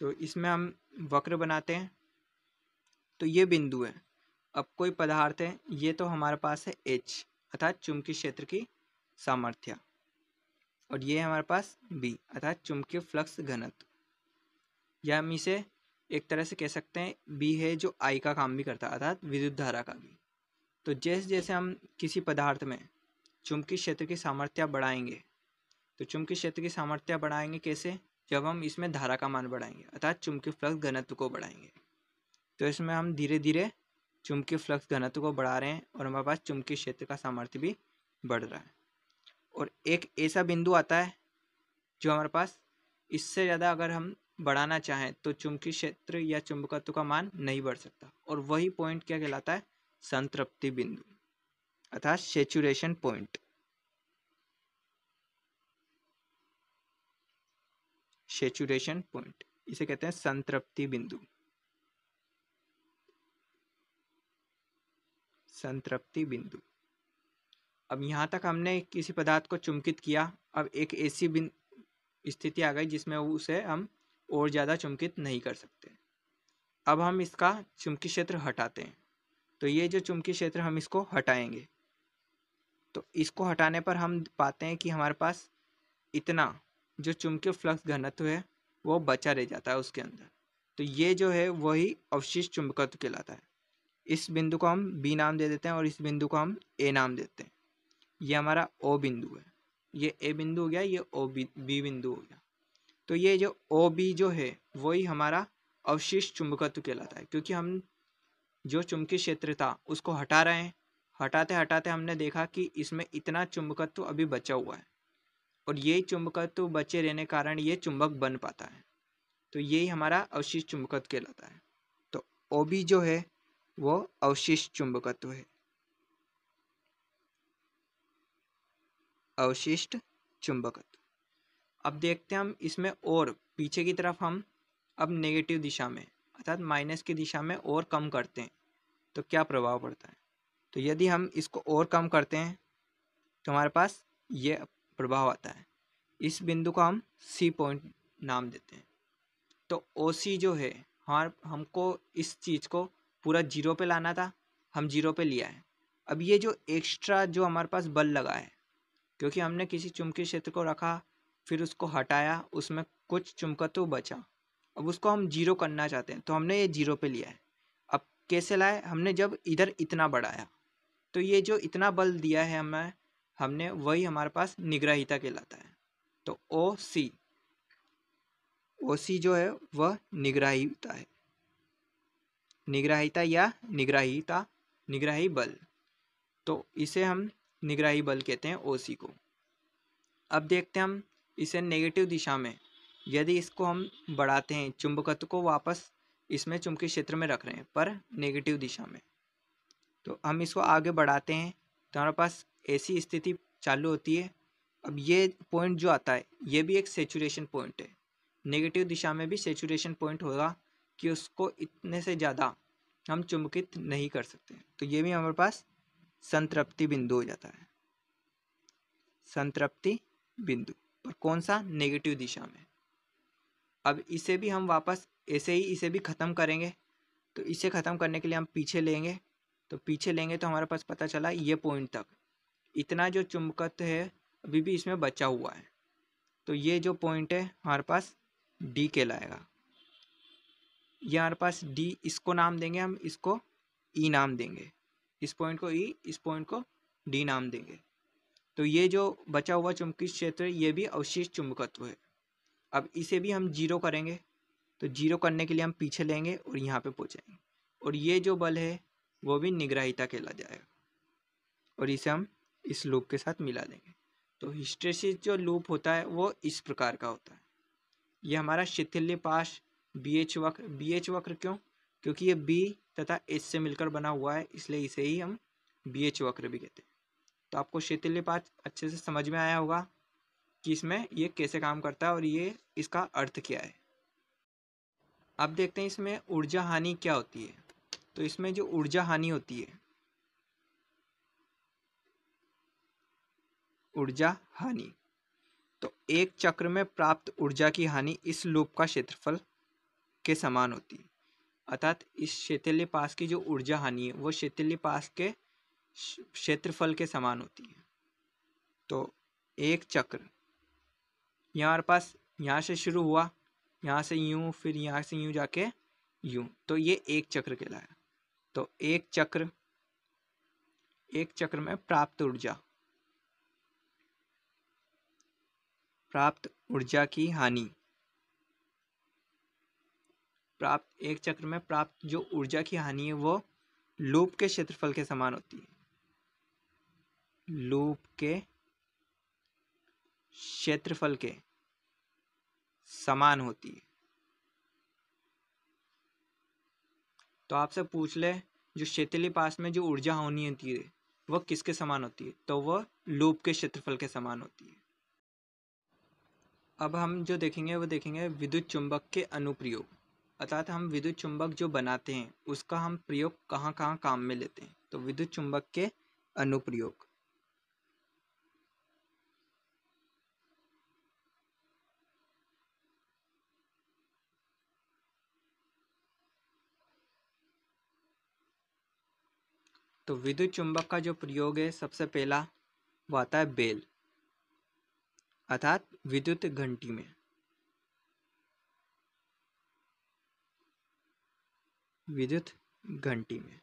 तो इसमें हम वक्र बनाते हैं तो ये बिंदु है अब कोई पदार्थ है ये तो हमारे पास है एच अर्थात चुंबकीय क्षेत्र की सामर्थ्य और ये है हमारे पास बी अर्थात चुंबकीय फ्लक्स घनत्व या हम इसे एक तरह से कह सकते हैं बी है जो आई का काम भी करता है अर्थात विद्युत धारा का भी तो जैसे जैसे हम किसी पदार्थ में चुंबकीय क्षेत्र की सामर्थ्य बढ़ाएंगे तो चुंबकीय क्षेत्र की सामर्थ्य बढ़ाएंगे कैसे जब हम इसमें धारा का मान बढ़ाएंगे अर्थात चुंबकीय फ्लक्स घनत्व को बढ़ाएंगे तो इसमें हम धीरे धीरे चुंबकीय फ्लक्स घनत्व को बढ़ा रहे हैं और हमारे पास चुंबकीय क्षेत्र का सामर्थ्य भी बढ़ रहा है और एक ऐसा बिंदु आता है जो हमारे पास इससे ज़्यादा अगर हम बढ़ाना चाहें तो चुंबकीय क्षेत्र या चुंबकत्व का मान नहीं बढ़ सकता और वही पॉइंट क्या कहलाता है संतृप्ति बिंदु अर्थात सेचुरेशन पॉइंट सेचुरेशन पॉइंट इसे कहते हैं संतृप्ति बिंदु संतृप्ति बिंदु अब यहाँ तक हमने किसी पदार्थ को चुमकित किया अब एक ऐसी बिन स्थिति आ गई जिसमें उसे हम और ज़्यादा चुमकित नहीं कर सकते अब हम इसका चुमकी क्षेत्र हटाते हैं तो ये जो चुमकी क्षेत्र हम इसको हटाएंगे तो इसको हटाने पर हम पाते हैं कि हमारे पास इतना जो चुमकी फ्लक्स घनत्व है वो बचा रह जाता है उसके अंदर तो ये जो है वही अवशिष्ट चुंबकत्व कहलाता है इस बिंदु को हम बी नाम दे देते हैं और इस बिंदु को हम ए नाम देते हैं ये हमारा ओ बिंदु है ये ए बिंदु हो गया ये ओ बी बी बिंदु हो गया तो ये जो ओ बी जो है वही हमारा अवशिष्ट चुंबकत्व कहलाता है क्योंकि हम जो चुंबकीय क्षेत्र था उसको हटा रहे हैं हटाते हटाते हमने देखा कि इसमें इतना चुंबकत्व अभी बचा हुआ है और ये चुंबकत्व बचे रहने कारण ये चुंबक बन पाता है तो यही हमारा अवशिष्ट चुंबकत्व कहलाता है तो ओ बी जो है वो अवशिष्ट चुंबकत्व है अवशिष्ट चुंबकत्व अब देखते हैं हम इसमें और पीछे की तरफ हम अब नेगेटिव दिशा में अर्थात माइनस की दिशा में और कम करते हैं तो क्या प्रभाव पड़ता है तो यदि हम इसको और कम करते हैं तो हमारे पास ये प्रभाव आता है इस बिंदु को हम सी पॉइंट नाम देते हैं तो ओ सी जो है हमार हमको इस चीज़ को पूरा जीरो पे लाना था हम जीरो पे लिया है अब ये जो एक्स्ट्रा जो हमारे पास बल लगा है क्योंकि हमने किसी चुंबकीय क्षेत्र को रखा फिर उसको हटाया उसमें कुछ चुंबकत्व तो बचा अब उसको हम जीरो करना चाहते हैं तो हमने ये जीरो पे लिया है अब कैसे लाए हमने जब इधर इतना बढ़ाया तो ये जो इतना बल दिया है हमें हमने वही हमारे पास निग्रहिता कहलाता है तो ओ सी ओ सी जो है वह निग्राहिता है निग्राहिता या निग्राहिता निग्राही बल तो इसे हम निगराही बल कहते हैं ओ को अब देखते हैं हम इसे नेगेटिव दिशा में यदि इसको हम बढ़ाते हैं चुंबकत्व को वापस इसमें चुंबकीय क्षेत्र में रख रहे हैं पर नेगेटिव दिशा में तो हम इसको आगे बढ़ाते हैं तो हमारे पास ऐसी स्थिति चालू होती है अब ये पॉइंट जो आता है ये भी एक सेचुरेशन पॉइंट है नेगेटिव दिशा में भी सेचुरेशन पॉइंट होगा कि उसको इतने से ज़्यादा हम चुंबकित नहीं कर सकते तो ये भी हमारे पास संतृप्ति बिंदु हो जाता है संतृप्ति बिंदु पर कौन सा नेगेटिव दिशा में अब इसे भी हम वापस ऐसे ही इसे भी ख़त्म करेंगे तो इसे ख़त्म करने के लिए हम पीछे लेंगे तो पीछे लेंगे तो हमारे पास पता चला ये पॉइंट तक इतना जो चुंबकत्व है अभी भी इसमें बचा हुआ है तो ये जो पॉइंट है हमारे पास डी के लाएगा ये हमारे पास डी इसको नाम देंगे हम इसको ई e नाम देंगे इस पॉइंट को ई इस पॉइंट को डी नाम देंगे तो ये जो बचा हुआ चुंबकीय क्षेत्र ये भी अवशेष चुंबकत्व है अब इसे भी हम जीरो करेंगे तो जीरो करने के लिए हम पीछे लेंगे और यहाँ पे पहुँचेंगे और ये जो बल है वो भी निग्राहिता कहला जाएगा और इसे हम इस लूप के साथ मिला देंगे तो हिस्ट्रेसिस जो लूप होता है वो इस प्रकार का होता है ये हमारा शिथिल्य पाश बी एच वक्र बी एच वक्र क्यों क्योंकि ये बी तथा एच से मिलकर बना हुआ है इसलिए इसे ही हम बी एच वक्र भी कहते हैं तो आपको शेतिल्य अच्छे से समझ में आया होगा कि इसमें ये कैसे काम करता है और ये इसका अर्थ क्या है अब देखते हैं इसमें ऊर्जा हानि क्या होती है तो इसमें जो ऊर्जा हानि होती है ऊर्जा हानि तो एक चक्र में प्राप्त ऊर्जा की हानि इस लूप का क्षेत्रफल के समान होती है अर्थात इस क्षेत्रीय पास की जो ऊर्जा हानि है वो क्षेत्रीय पास के क्षेत्रफल के समान होती है तो एक चक्र यहाँ हमारे पास यहाँ से शुरू हुआ यहाँ से यूँ फिर यहाँ से यूँ जाके यूँ तो ये एक चक्र कहलाया तो एक चक्र एक चक्र में प्राप्त ऊर्जा प्राप्त ऊर्जा की हानि प्राप्त एक चक्र में प्राप्त जो ऊर्जा की हानि है वो लूप के क्षेत्रफल के समान होती है लूप के क्षेत्रफल के समान होती है तो आपसे पूछ ले जो क्षेत्रीय पास में जो ऊर्जा होनी होती है वह किसके समान होती है तो वह लूप के क्षेत्रफल के समान होती है अब हम जो देखेंगे वो देखेंगे विद्युत चुंबक के अनुप्रयोग अर्थात हम विद्युत चुंबक जो बनाते हैं उसका हम प्रयोग कहाँ कहाँ काम में लेते हैं तो विद्युत चुंबक के अनुप्रयोग तो विद्युत चुंबक का जो प्रयोग है सबसे पहला वो आता है बेल अर्थात विद्युत घंटी में विद्युत घंटी में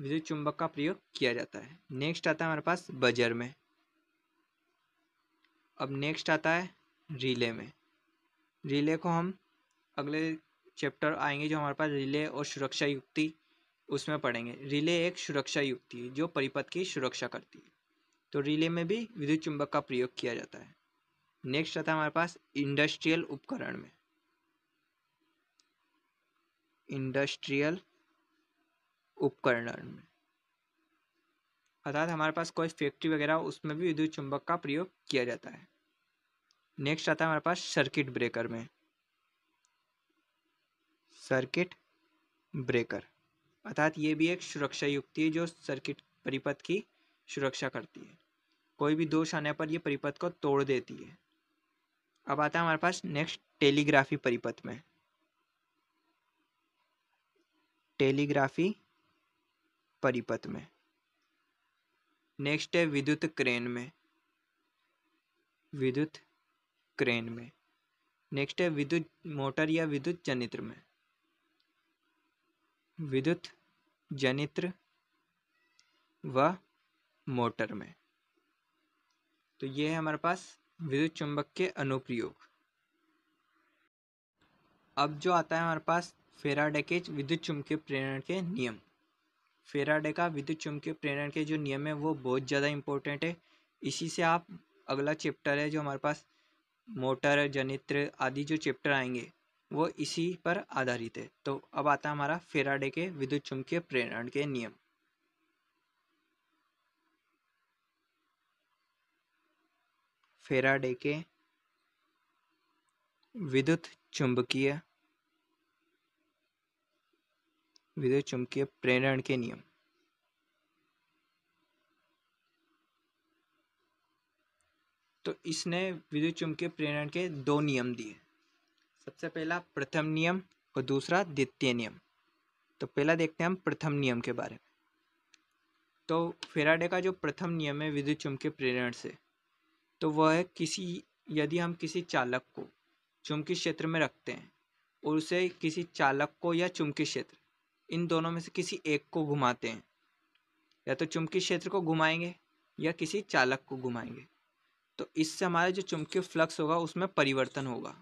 विद्युत चुंबक का प्रयोग किया जाता है नेक्स्ट आता है हमारे पास बजर में अब नेक्स्ट आता है रिले में रिले को हम अगले चैप्टर आएंगे जो हमारे पास रिले और सुरक्षा युक्ति उसमें पढ़ेंगे रिले एक सुरक्षा युक्ति है जो परिपथ की सुरक्षा करती है तो रिले में भी विद्युत चुंबक का प्रयोग किया जाता है नेक्स्ट आता है हमारे पास इंडस्ट्रियल उपकरण में इंडस्ट्रियल उपकरण में अर्थात हमारे पास कोई फैक्ट्री वगैरह उसमें भी विद्युत चुंबक का प्रयोग किया जाता है नेक्स्ट आता है हमारे पास सर्किट ब्रेकर में सर्किट ब्रेकर अर्थात ये भी एक सुरक्षा युक्ति है जो सर्किट परिपथ की सुरक्षा करती है कोई भी दोष आने पर यह परिपथ को तोड़ देती है अब आता है हमारे पास नेक्स्ट टेलीग्राफी परिपथ में टेलीग्राफी परिपथ में नेक्स्ट है विद्युत क्रेन में विद्युत क्रेन में नेक्स्ट है विद्युत मोटर या विद्युत जनित्र में विद्युत जनित्र व मोटर में तो ये है हमारे पास विद्युत चुंबक के अनुप्रयोग अब जो आता है हमारे पास फेराडे के विद्युत चुंबकीय प्रेरण के नियम फेराडे का विद्युत चुंबकीय प्रेरण के जो नियम है वो बहुत ज़्यादा इम्पोर्टेंट है इसी से आप अगला चैप्टर है जो हमारे पास मोटर जनित्र आदि जो चैप्टर आएंगे वो इसी पर आधारित है तो अब आता है हमारा फेराडे के विद्युत चुंबकीय प्रेरण के नियम फेराडे के विद्युत चुंबकीय विद्युत चुंबकीय प्रेरण के नियम तो इसने विद्युत चुंबकीय प्रेरण के दो नियम दिए सबसे पहला प्रथम नियम और दूसरा द्वितीय नियम तो पहला देखते हैं हम प्रथम नियम के बारे में तो फेराडे का जो प्रथम नियम है विद्युत चुंबकीय प्रेरण से तो वह है किसी यदि हम किसी चालक को चुंबकीय क्षेत्र में रखते हैं और उसे किसी चालक को या चुंबकीय क्षेत्र इन दोनों में से किसी एक को घुमाते हैं या तो चुंबकीय क्षेत्र को घुमाएंगे या किसी चालक को घुमाएंगे तो इससे हमारा जो चुंबकीय फ्लक्स होगा उसमें परिवर्तन होगा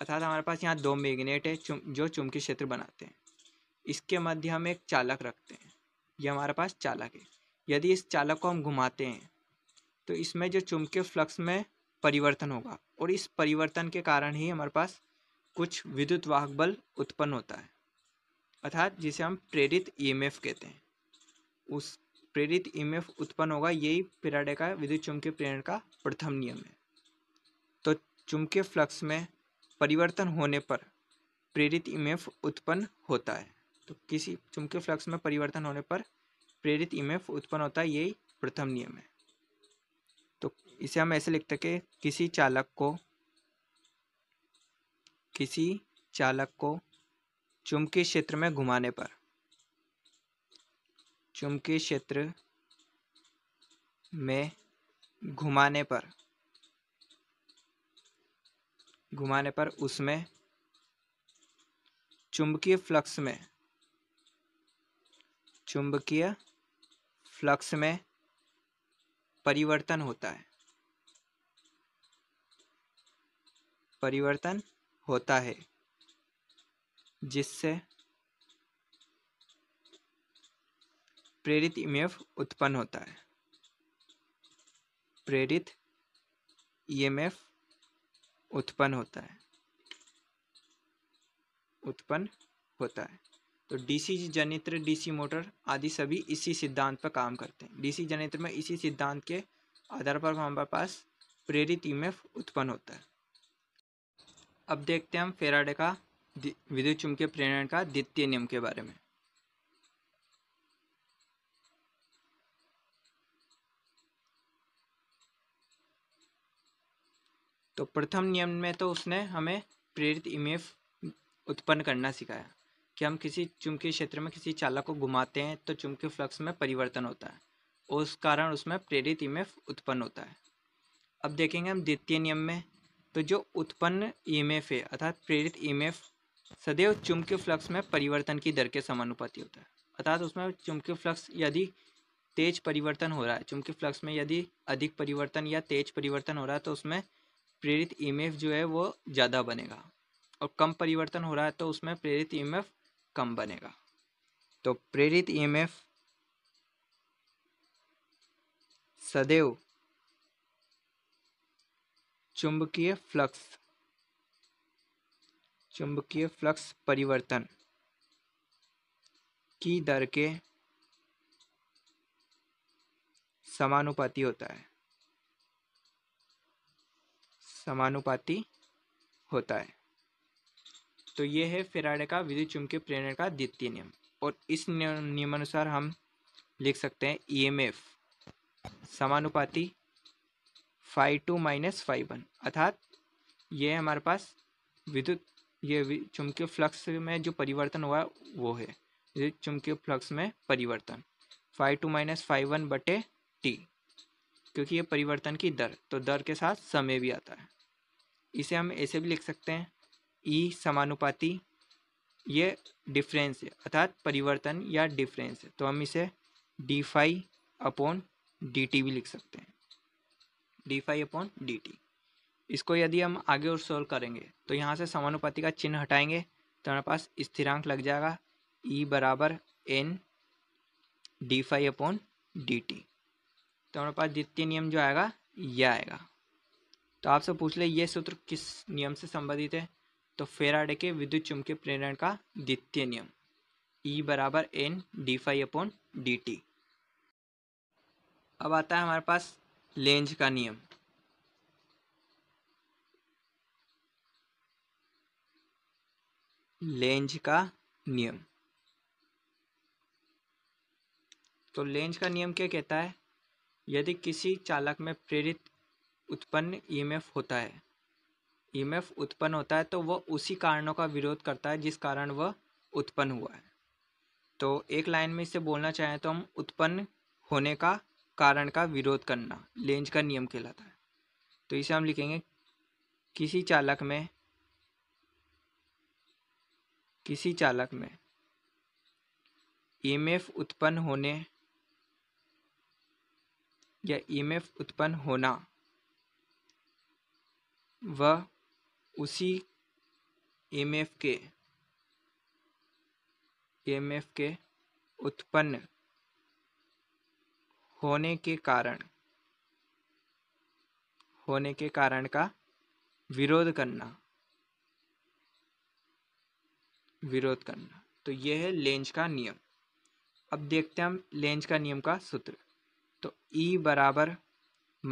अर्थात हमारे पास यहाँ दो मैग्नेट है चुम, जो चुंबकीय क्षेत्र बनाते हैं इसके मध्य हम एक चालक रखते हैं ये हमारे पास चालक है यदि इस चालक को हम घुमाते हैं तो इसमें जो चुंबकीय फ्लक्स में परिवर्तन होगा और इस परिवर्तन के कारण ही हमारे पास कुछ विद्युत वाहक बल उत्पन्न होता है अर्थात जिसे हम प्रेरित ईएमएफ e कहते हैं उस प्रेरित ईएमएफ e उत्पन्न होगा यही पिराडे का विद्युत चुंबकीय प्रेरण का प्रथम नियम है तो चुंबकीय फ्लक्स में परिवर्तन होने पर प्रेरित ईएमएफ e उत्पन्न होता है तो किसी चुंबकीय फ्लक्स में परिवर्तन होने पर प्रेरित ईएमएफ उत्पन्न होता है यही प्रथम नियम है तो इसे हम ऐसे लिखते कि किसी चालक को किसी चालक को चुंबकीय क्षेत्र में घुमाने पर चुंबकीय क्षेत्र में घुमाने पर घुमाने पर उसमें चुंबकीय फ्लक्स में चुंबकीय फ्लक्स में परिवर्तन होता है परिवर्तन होता है जिससे प्रेरित ईएमएफ उत्पन्न होता है प्रेरित ईएमएफ उत्पन्न होता है उत्पन्न होता है तो डीसी जनित्र डीसी मोटर आदि सभी इसी सिद्धांत पर काम करते हैं डीसी जनित्र में इसी सिद्धांत के आधार पर हमारे पास प्रेरित ईएमएफ उत्पन्न होता है अब देखते हैं हम फेराडे का विद्युत चुंबकीय प्रेरण का द्वितीय नियम के बारे में तो प्रथम नियम में तो उसने हमें प्रेरित इमेफ उत्पन्न करना सिखाया कि हम किसी चुंबकीय क्षेत्र में किसी चालक को घुमाते हैं तो चुंबकीय फ्लक्स में परिवर्तन होता है और उस कारण उसमें प्रेरित ईमेफ उत्पन्न होता है अब देखेंगे हम द्वितीय नियम में तो जो उत्पन्न ईमेफ है अर्थात प्रेरित ईमेफ सदैव चुंबकीय फ्लक्स में परिवर्तन की दर के समानुपाती होता है अर्थात उसमें चुंबकीय फ्लक्स यदि तेज परिवर्तन हो रहा है चुंबकीय फ्लक्स में यदि अधिक परिवर्तन या तेज परिवर्तन हो रहा है तो उसमें प्रेरित ई e जो है वो ज़्यादा बनेगा और कम परिवर्तन हो रहा है तो उसमें प्रेरित ई e कम बनेगा तो प्रेरित ई e सदैव चुंबकीय फ्लक्स चुंबकीय फ्लक्स परिवर्तन की दर के समानुपाती होता है समानुपाती होता है तो ये है फेराडे का विद्युत चुंबकीय प्रेरण का द्वितीय नियम और इस नियमानुसार हम लिख सकते हैं ईएमएफ e समानुपाती five two minus five one अर्थात ये हमारे पास विद्युत ये चुंबकीय फ्लक्स में जो परिवर्तन हुआ वो है ये चुंबकीय फ्लक्स में परिवर्तन five two minus five one बटे टी क्योंकि ये परिवर्तन की दर तो दर के साथ समय भी आता है इसे हम ऐसे भी लिख सकते हैं ई समानुपाती ये डिफरेंस है अर्थात परिवर्तन या डिफरेंस है तो हम इसे D phi upon D T भी लिख सकते हैं D phi upon D T इसको यदि हम आगे और सोल्व करेंगे तो यहाँ से समानुपाति का चिन्ह हटाएंगे तो हमारे पास स्थिरांक लग जाएगा ई e बराबर N D five upon D T तो हमारे पास द्वितीय नियम जो आएगा यह आएगा तो आपसे पूछ ले ये सूत्र किस नियम से संबंधित है तो फेराडे के विद्युत चुंबकीय प्रेरण का द्वितीय नियम ई e बराबर N D five upon D T अब आता है हमारे पास लेंज का नियम लेंज का नियम तो लेंज का नियम क्या कहता है यदि किसी चालक में प्रेरित उत्पन्न ईएमएफ e होता है ईएमएफ e उत्पन्न होता है तो वह उसी कारणों का विरोध करता है जिस कारण वह उत्पन्न हुआ है तो एक लाइन में इसे बोलना चाहें तो हम उत्पन्न होने का कारण का विरोध करना लेंज का नियम कहलाता है तो इसे हम लिखेंगे किसी चालक में किसी चालक में ईएमएफ e उत्पन्न होने या ईएमएफ e उत्पन्न होना व उसी ईएमएफ e के ईएमएफ के उत्पन्न होने के कारण होने के कारण का विरोध करना विरोध करना तो यह है लेंज का नियम अब देखते हैं हम लेंज का नियम का सूत्र तो E बराबर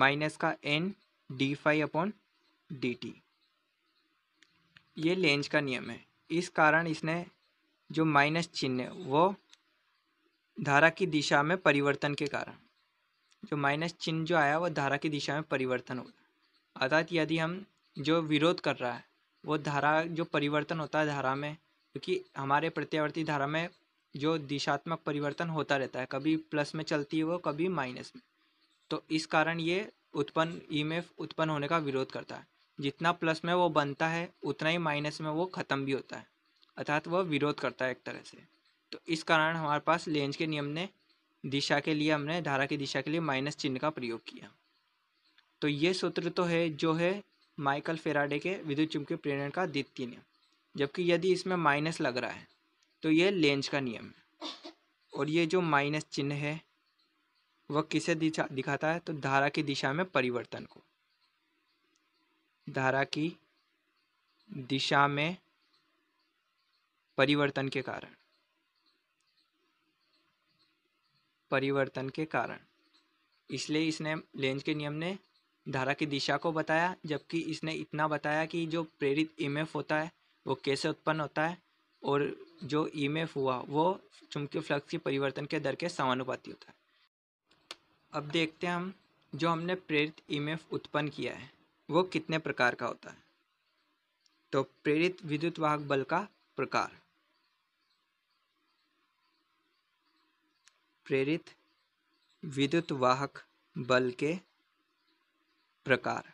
माइनस का N D five upon D T ये लेंज का नियम है इस कारण इसने जो माइनस चिन्ह है वो धारा की दिशा में परिवर्तन के कारण जो माइनस चिन्ह जो आया वो धारा की दिशा में परिवर्तन होगा अर्थात यदि हम जो विरोध कर रहा है वो धारा जो परिवर्तन होता है धारा में क्योंकि हमारे प्रत्यावर्ती धारा में जो दिशात्मक परिवर्तन होता रहता है कभी प्लस में चलती है वो कभी माइनस में तो इस कारण ये उत्पन्न ईएमएफ e उत्पन्न होने का विरोध करता है जितना प्लस में वो बनता है उतना ही माइनस में वो ख़त्म भी होता है अर्थात वह विरोध करता है एक तरह से तो इस कारण हमारे पास लेंज के नियम ने दिशा के लिए हमने धारा की दिशा के लिए माइनस चिन्ह का प्रयोग किया तो ये सूत्र तो है जो है माइकल फेराडे के विद्युत चुंबकीय प्रेरण का द्वितीय नियम जबकि यदि इसमें माइनस लग रहा है तो ये लेंज का नियम है और ये जो माइनस चिन्ह है वह किसे दिशा दिखाता है तो धारा की दिशा में परिवर्तन को धारा की दिशा में परिवर्तन के कारण परिवर्तन के कारण इसलिए इसने लेंज के नियम ने धारा की दिशा को बताया जबकि इसने इतना बताया कि जो प्रेरित ईमेफ होता है वो कैसे उत्पन्न होता है और जो ईमेफ e हुआ वो चुंबकीय फ्लक्स के परिवर्तन के दर के समानुपाती होता है अब देखते हैं हम जो हमने प्रेरित ईमेफ e उत्पन्न किया है वो कितने प्रकार का होता है तो प्रेरित विद्युत वाहक बल का प्रकार प्रेरित विद्युत वाहक बल के प्रकार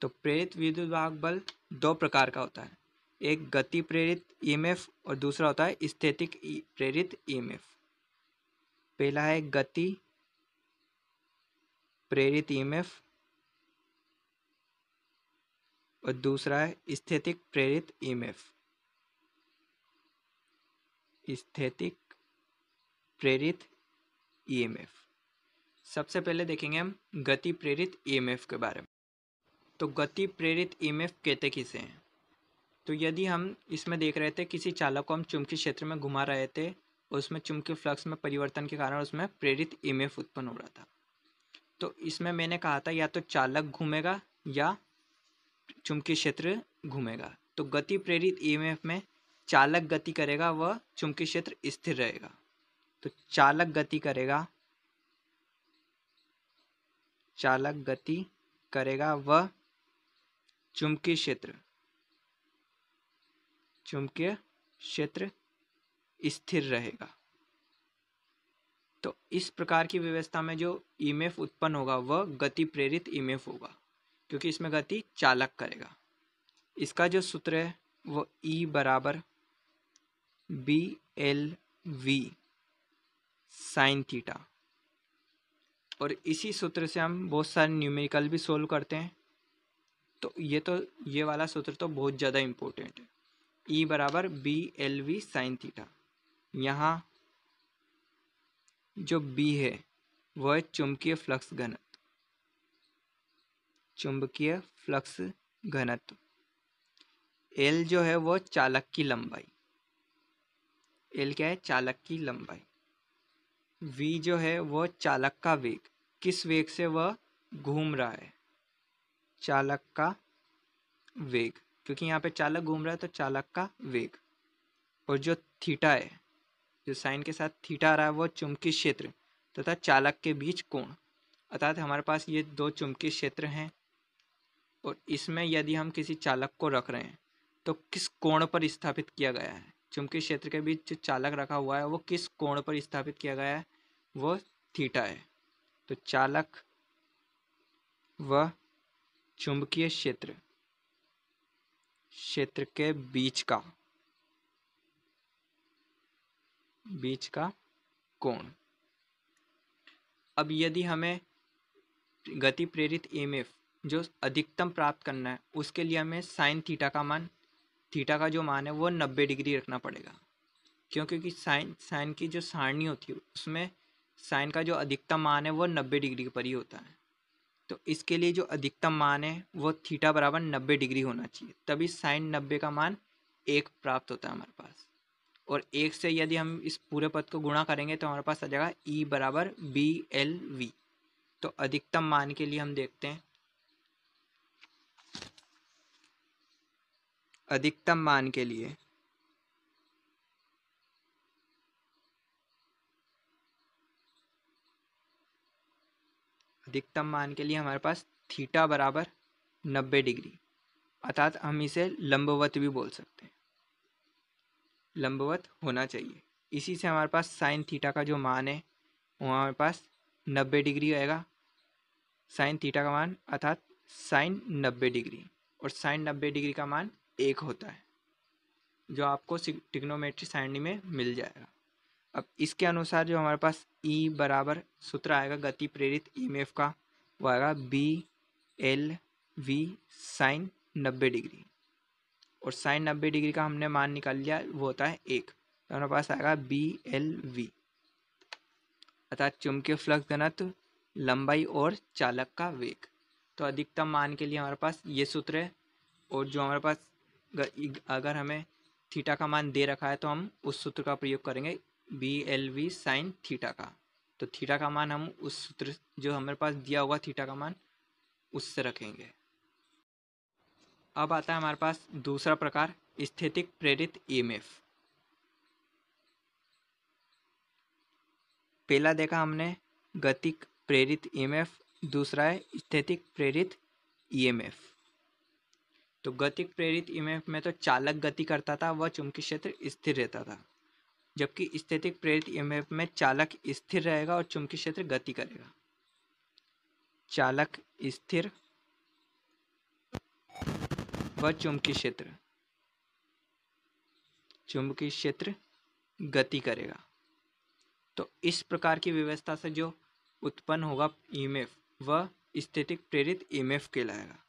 तो प्रेरित विद्युत वाहक बल दो प्रकार का होता है एक गति प्रेरित ईएमएफ e और दूसरा होता है स्थितिक e, प्रेरित ईएमएफ e पहला है गति प्रेरित ईएमएफ और दूसरा है स्थितिक प्रेरित ईएमएफ स्थितिक प्रेरित ईएमएफ सबसे पहले देखेंगे हम गति प्रेरित ईएमएफ के बारे में तो गति प्रेरित एफ e कहते किसे हैं तो यदि हम इसमें देख रहे थे किसी चालक को हम चुंबकीय क्षेत्र में घुमा रहे थे और उसमें चुंबकीय फ्लक्स में परिवर्तन के कारण उसमें प्रेरित एफ e उत्पन्न हो रहा था तो इसमें मैंने कहा था या तो चालक घूमेगा या चुंबकीय क्षेत्र घूमेगा तो गति प्रेरित ईएमएफ e में चालक गति करेगा वह चुंबकीय क्षेत्र स्थिर रहेगा तो चालक गति करेगा चालक गति करेगा वह चुंबकीय क्षेत्र चुंबकीय क्षेत्र स्थिर रहेगा तो इस प्रकार की व्यवस्था में जो ईमेफ e उत्पन्न होगा वह गति प्रेरित ईमेफ e होगा क्योंकि इसमें गति चालक करेगा इसका जो सूत्र है वो ई e बराबर B L V sine theta और इसी सूत्र से हम बहुत सारे न्यूमेरिकल भी सोल्व करते हैं तो ये तो ये वाला सूत्र तो बहुत ज़्यादा इम्पोर्टेंट है ई e बराबर B L V sine theta यहाँ जो बी है वह है चुंबकीय फ्लक्स घनत्व चुंबकीय फ्लक्स घनत्व एल जो है वह चालक की लंबाई एल क्या है चालक की लंबाई वी जो है वह चालक का वेग किस वेग से वह घूम रहा है चालक का वेग क्योंकि यहाँ पे चालक घूम रहा है तो चालक का वेग और जो थीटा है जो साइन के साथ थीटा आ रहा है वो चुंबकीय क्षेत्र तथा चालक के बीच कोण अर्थात हमारे पास ये दो चुंबकीय क्षेत्र हैं और इसमें यदि हम किसी चालक को रख रहे हैं तो किस कोण पर स्थापित किया गया है चुंबकीय क्षेत्र के बीच जो चालक रखा हुआ है वो किस कोण पर स्थापित किया गया है वो थीटा है तो चालक व चुंबकीय क्षेत्र क्षेत्र के बीच का बीच का कोण अब यदि हमें गति प्रेरित ईएमएफ e जो अधिकतम प्राप्त करना है उसके लिए हमें साइन थीटा का मान थीटा का जो मान है वो नब्बे डिग्री रखना पड़ेगा क्यों क्योंकि साइन साइन की जो सारणी होती है उसमें साइन का जो अधिकतम मान है वो नब्बे डिग्री पर ही होता है तो इसके लिए जो अधिकतम मान है वो थीटा बराबर नब्बे डिग्री होना चाहिए तभी साइन नब्बे का मान एक प्राप्त होता है हमारे पास और एक से यदि हम इस पूरे पद को गुणा करेंगे तो हमारे पास आ जाएगा ई e बराबर बी एल वी तो अधिकतम मान के लिए हम देखते हैं अधिकतम मान के लिए अधिकतम मान के लिए हमारे पास थीटा बराबर नब्बे डिग्री अर्थात हम इसे लंबवत भी बोल सकते हैं लंबवत होना चाहिए इसी से हमारे पास साइन थीटा का जो मान है वो हमारे पास नब्बे डिग्री आएगा साइन थीटा का मान अर्थात साइन नब्बे डिग्री और साइन नब्बे डिग्री का मान एक होता है जो आपको टिग्नोमेट्री सारणी में मिल जाएगा अब इसके अनुसार जो हमारे पास ई e बराबर सूत्र आएगा गति प्रेरित ईएमएफ e का वो आएगा बी एल वी साइन नब्बे डिग्री और साइन नब्बे डिग्री का हमने मान निकाल लिया वो होता है एक तो हमारे पास आएगा बी एल वी अर्थात चुंबकीय फ्लक्स घनत्व लंबाई और चालक का वेग तो अधिकतम मान के लिए हमारे पास ये सूत्र है और जो हमारे पास अगर हमें थीटा का मान दे रखा है तो हम उस सूत्र का प्रयोग करेंगे B L V sine theta का तो थीटा का मान हम उस सूत्र जो हमारे पास दिया हुआ थीटा का मान उससे रखेंगे अब आता है हमारे पास दूसरा प्रकार स्थितिक प्रेरित एफ e पहला देखा हमने गतिक प्रेरित एफ e दूसरा है स्थितिक प्रेरित ईएमएफ e तो गतिक प्रेरित एफ में तो चालक गति करता था वह चुंबकीय क्षेत्र स्थिर रहता था जबकि स्थितिक प्रेरित ईएमएफ e में चालक स्थिर रहेगा और चुंबकीय क्षेत्र गति करेगा चालक स्थिर व चुंबकीय क्षेत्र चुंबकीय क्षेत्र गति करेगा तो इस प्रकार की व्यवस्था से जो उत्पन्न होगा ईएमएफ e वह स्थितिक प्रेरित ईएमएफ e कहलाएगा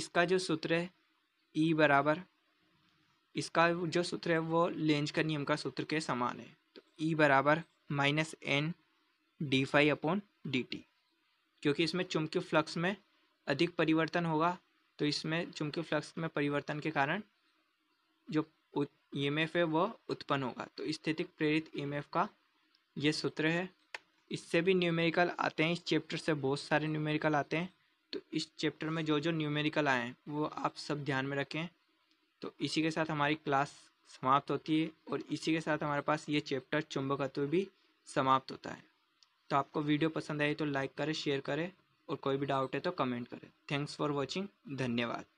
इसका जो सूत्र है ई बराबर इसका जो सूत्र है वो लेंज का नियम का सूत्र के समान है तो ई e बराबर minus N D phi upon D T क्योंकि इसमें चुंबकीय फ्लक्स में अधिक परिवर्तन होगा तो इसमें चुंबकीय फ्लक्स में परिवर्तन के कारण जो ई एम एफ है वह उत्पन्न होगा तो स्थितिक प्रेरित ई एम एफ का ये सूत्र है इससे भी न्यूमेरिकल आते हैं इस चैप्टर से बहुत सारे न्यूमेरिकल आते हैं तो इस चैप्टर में जो जो न्यूमेरिकल आए हैं वो आप सब ध्यान में रखें तो इसी के साथ हमारी क्लास समाप्त होती है और इसी के साथ हमारे पास ये चैप्टर चुंबकत्व भी समाप्त होता है तो आपको वीडियो पसंद आई तो लाइक करें शेयर करें और कोई भी डाउट है तो कमेंट करें थैंक्स फॉर वॉचिंग धन्यवाद